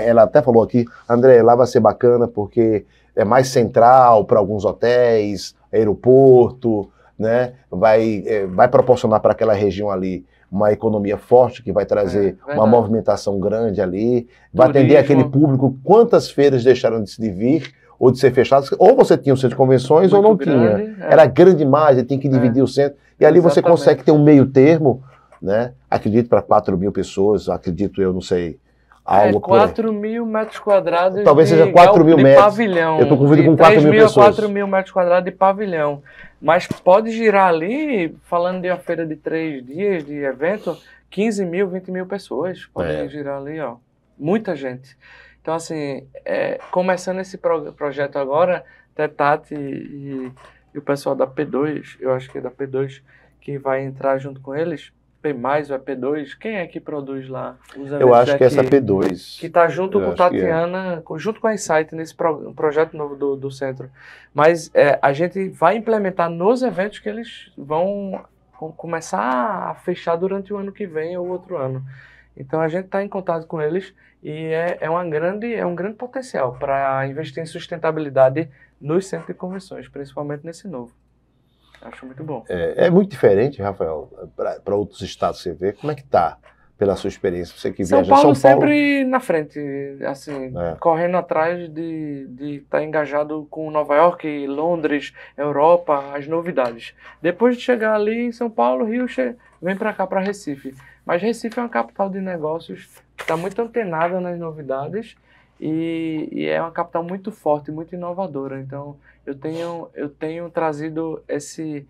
ela até falou aqui, André, lá vai ser bacana porque é mais central para alguns hotéis, aeroporto, né, vai, é, vai proporcionar para aquela região ali uma economia forte, que vai trazer é, uma movimentação grande ali, vai atender aquele público. Quantas feiras deixaram de, se vir? ou de ser fechadas, ou você tinha o centro de convenções Muito ou não grande, tinha. É. Era grande demais, tinha que é. dividir é. o centro. E ali Exatamente. você consegue ter um meio termo, né? Acredito para 4 mil pessoas, acredito eu, não sei Algo é, 4 mil metros quadrados. Talvez de, seja 4 mil de metros. pavilhão. Eu estou convido com 4 mil, mil pessoas. 4 mil metros quadrados de pavilhão. Mas pode girar ali, falando de uma feira de três dias de evento, 15 mil, 20 mil pessoas. Pode é. girar ali, ó. Muita gente. Então, assim, é, começando esse pro projeto agora, Tetati e, e, e o pessoal da P2, eu acho que é da P2, que vai entrar junto com eles P+, ou o é P2? Quem é que produz lá? Eu acho que é essa P2. Que está junto Eu com é. Tatiana, é. junto com a Insight, nesse pro, projeto novo do, do centro. Mas é, a gente vai implementar nos eventos que eles vão começar a fechar durante o ano que vem ou outro ano. Então a gente está em contato com eles e é, é, uma grande, é um grande potencial para investir em sustentabilidade nos centros de convenções, principalmente nesse novo. Acho muito bom. É, é muito diferente, Rafael, para outros estados você vê. Como é que tá? Pela sua experiência, você que São viaja Paulo São Paulo. sempre na frente, assim, é. correndo atrás de estar tá engajado com Nova York, Londres, Europa, as novidades. Depois de chegar ali em São Paulo, Rio vem para cá, para Recife. Mas Recife é uma capital de negócios, está muito antenada nas novidades e, e, é uma capital muito forte, muito inovadora. Então, eu tenho, eu tenho trazido esse,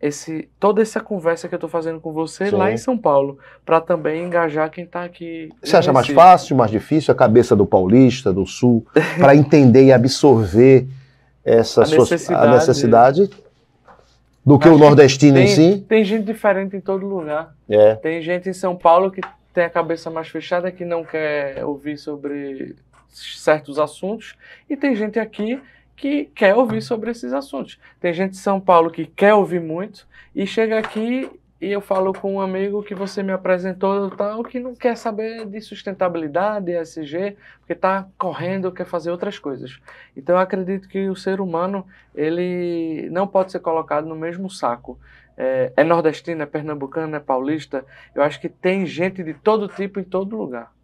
esse, toda essa conversa que eu estou fazendo com você Sim. lá em São Paulo, para também engajar quem está aqui. Você acha mais fácil, mais difícil a cabeça do paulista, do sul, para entender e absorver essa a sua necessidade, a necessidade do que o nordestino tem, em si? Tem gente diferente em todo lugar. É. Tem gente em São Paulo que tem a cabeça mais fechada, que não quer ouvir sobre certos assuntos e tem gente aqui que quer ouvir sobre esses assuntos. Tem gente de São Paulo que quer ouvir muito e chega aqui e eu falo com um amigo que você me apresentou tal que não quer saber de sustentabilidade, ESG, porque está correndo, quer fazer outras coisas. Então eu acredito que o ser humano ele não pode ser colocado no mesmo saco. É, é nordestino, é pernambucano, é paulista. Eu acho que tem gente de todo tipo em todo lugar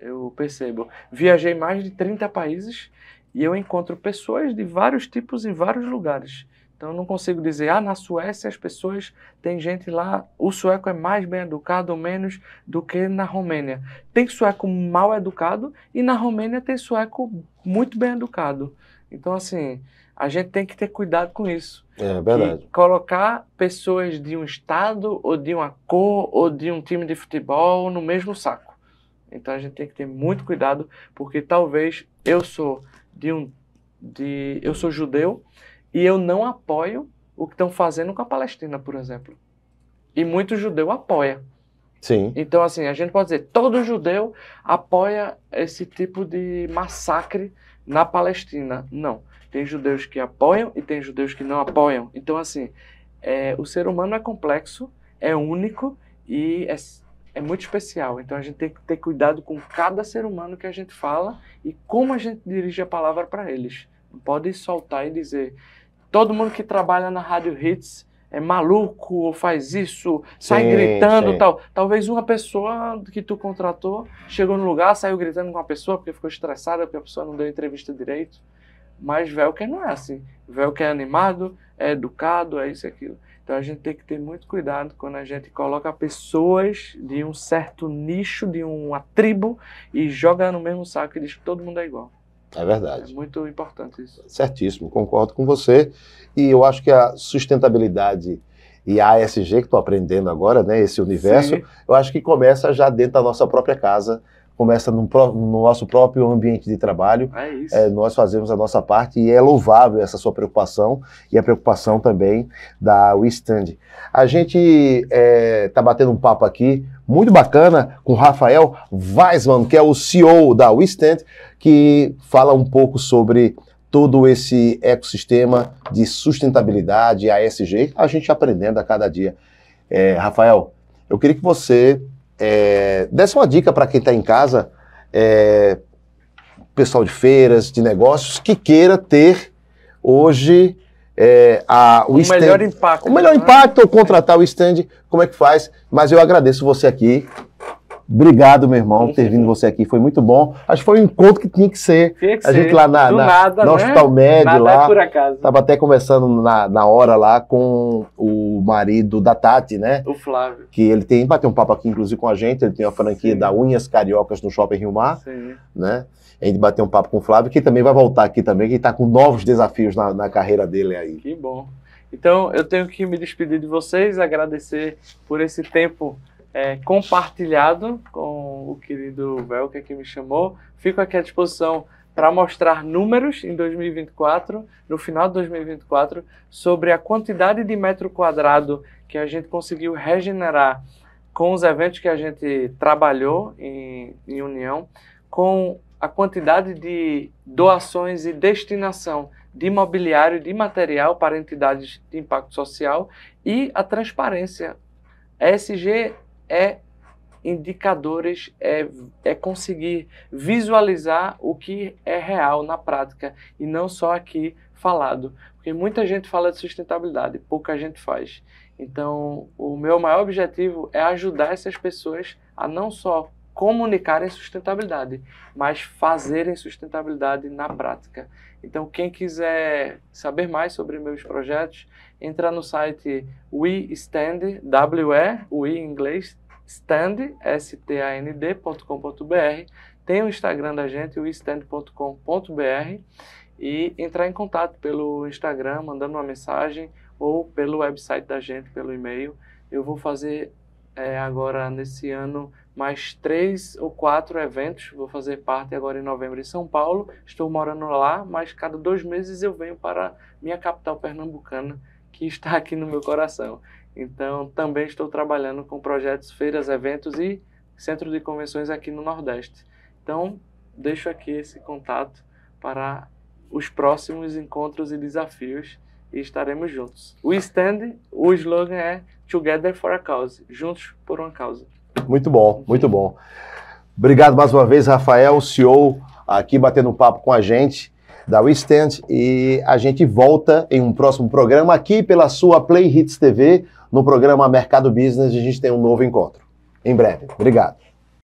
eu percebo. Viajei mais de 30 países e eu encontro pessoas de vários tipos em vários lugares. Então eu não consigo dizer, ah, na Suécia as pessoas tem gente lá, o sueco é mais bem educado ou menos do que na Romênia. Tem sueco mal educado e na Romênia tem sueco muito bem educado. Então assim, a gente tem que ter cuidado com isso. É verdade. E colocar pessoas de um estado ou de uma cor ou de um time de futebol no mesmo saco. Então a gente tem que ter muito cuidado, porque talvez eu sou de um de eu sou judeu e eu não apoio o que estão fazendo com a Palestina, por exemplo. E muito judeu apoia. Sim. Então assim, a gente pode dizer, todo judeu apoia esse tipo de massacre na Palestina. Não. Tem judeus que apoiam e tem judeus que não apoiam. Então assim, é, o ser humano é complexo, é único e é é muito especial. Então a gente tem que ter cuidado com cada ser humano que a gente fala e como a gente dirige a palavra para eles. Não pode soltar e dizer todo mundo que trabalha na rádio hits é maluco ou faz isso, sai sim, gritando sim. tal. Talvez uma pessoa que tu contratou chegou no lugar, saiu gritando com a pessoa porque ficou estressada, porque a pessoa não deu entrevista direito. Mas Velker não é assim. Velker é animado, é educado, é isso e aquilo. Então a gente tem que ter muito cuidado quando a gente coloca pessoas de um certo nicho, de uma tribo, e joga no mesmo saco e diz que todo mundo é igual. É verdade. É muito importante isso. Certíssimo, concordo com você. E eu acho que a sustentabilidade e a ASG que estou aprendendo agora, né, esse universo, Sim. eu acho que começa já dentro da nossa própria casa começa no, pro, no nosso próprio ambiente de trabalho. É isso. É, nós fazemos a nossa parte e é louvável essa sua preocupação e a preocupação também da WeStand. A gente está é, tá batendo um papo aqui muito bacana com Rafael Weisman, que é o CEO da WeStand, que fala um pouco sobre todo esse ecossistema de sustentabilidade, ASG, a gente aprendendo a cada dia. É, Rafael, eu queria que você é, desse uma dica para quem está em casa, é, pessoal de feiras, de negócios, que queira ter hoje é, a, o, o stand, melhor impacto. O melhor impacto, ou contratar o stand, como é que faz? Mas eu agradeço você aqui Obrigado, meu irmão, por ter vindo você aqui. Foi muito bom. Acho que foi um encontro que tinha que ser. Tinha que a ser. gente lá na, na, nada, no né? Hospital Médio, nada é lá. É por acaso. Tava até conversando na, na hora lá com o marido da Tati, né? O Flávio. Que ele tem, bateu um papo aqui, inclusive, com a gente. Ele tem a franquia Sim. da Unhas Cariocas no Shopping Rio Mar. Sim. Né? A gente bateu um papo com o Flávio, que também vai voltar aqui também, que está com novos desafios na, na carreira dele aí. Que bom. Então, eu tenho que me despedir de vocês, agradecer por esse tempo é, compartilhado com o querido Belka que é me chamou. Fico aqui à disposição para mostrar números em 2024, no final de 2024, sobre a quantidade de metro quadrado que a gente conseguiu regenerar com os eventos que a gente trabalhou em, em União, com a quantidade de doações e destinação de imobiliário, de material para entidades de impacto social e a transparência. A ESG é indicadores, é, é conseguir visualizar o que é real na prática e não só aqui falado. Porque muita gente fala de sustentabilidade, pouca gente faz. Então, o meu maior objetivo é ajudar essas pessoas a não só comunicarem sustentabilidade, mas fazerem sustentabilidade na prática. Então, quem quiser saber mais sobre meus projetos, entrar no site Stand W-E, We em inglês, stand, S-T-A-N-D.com.br. Tem o Instagram da gente, westand.com.br e entrar em contato pelo Instagram, mandando uma mensagem ou pelo website da gente, pelo e-mail. Eu vou fazer é, agora nesse ano mais três ou quatro eventos. Vou fazer parte agora em novembro em São Paulo. Estou morando lá, mas cada dois meses eu venho para minha capital pernambucana que está aqui no meu coração. Então, também estou trabalhando com projetos, feiras, eventos e centro de convenções aqui no Nordeste. Então, deixo aqui esse contato para os próximos encontros e desafios e estaremos juntos. O stand, o slogan é Together for a Cause, juntos por uma causa. Muito bom, muito bom. Obrigado mais uma vez, Rafael, CEO, aqui batendo papo com a gente da Westend e a gente volta em um próximo programa aqui pela sua Play Hits TV, no programa Mercado Business, a gente tem um novo encontro. Em breve. Obrigado.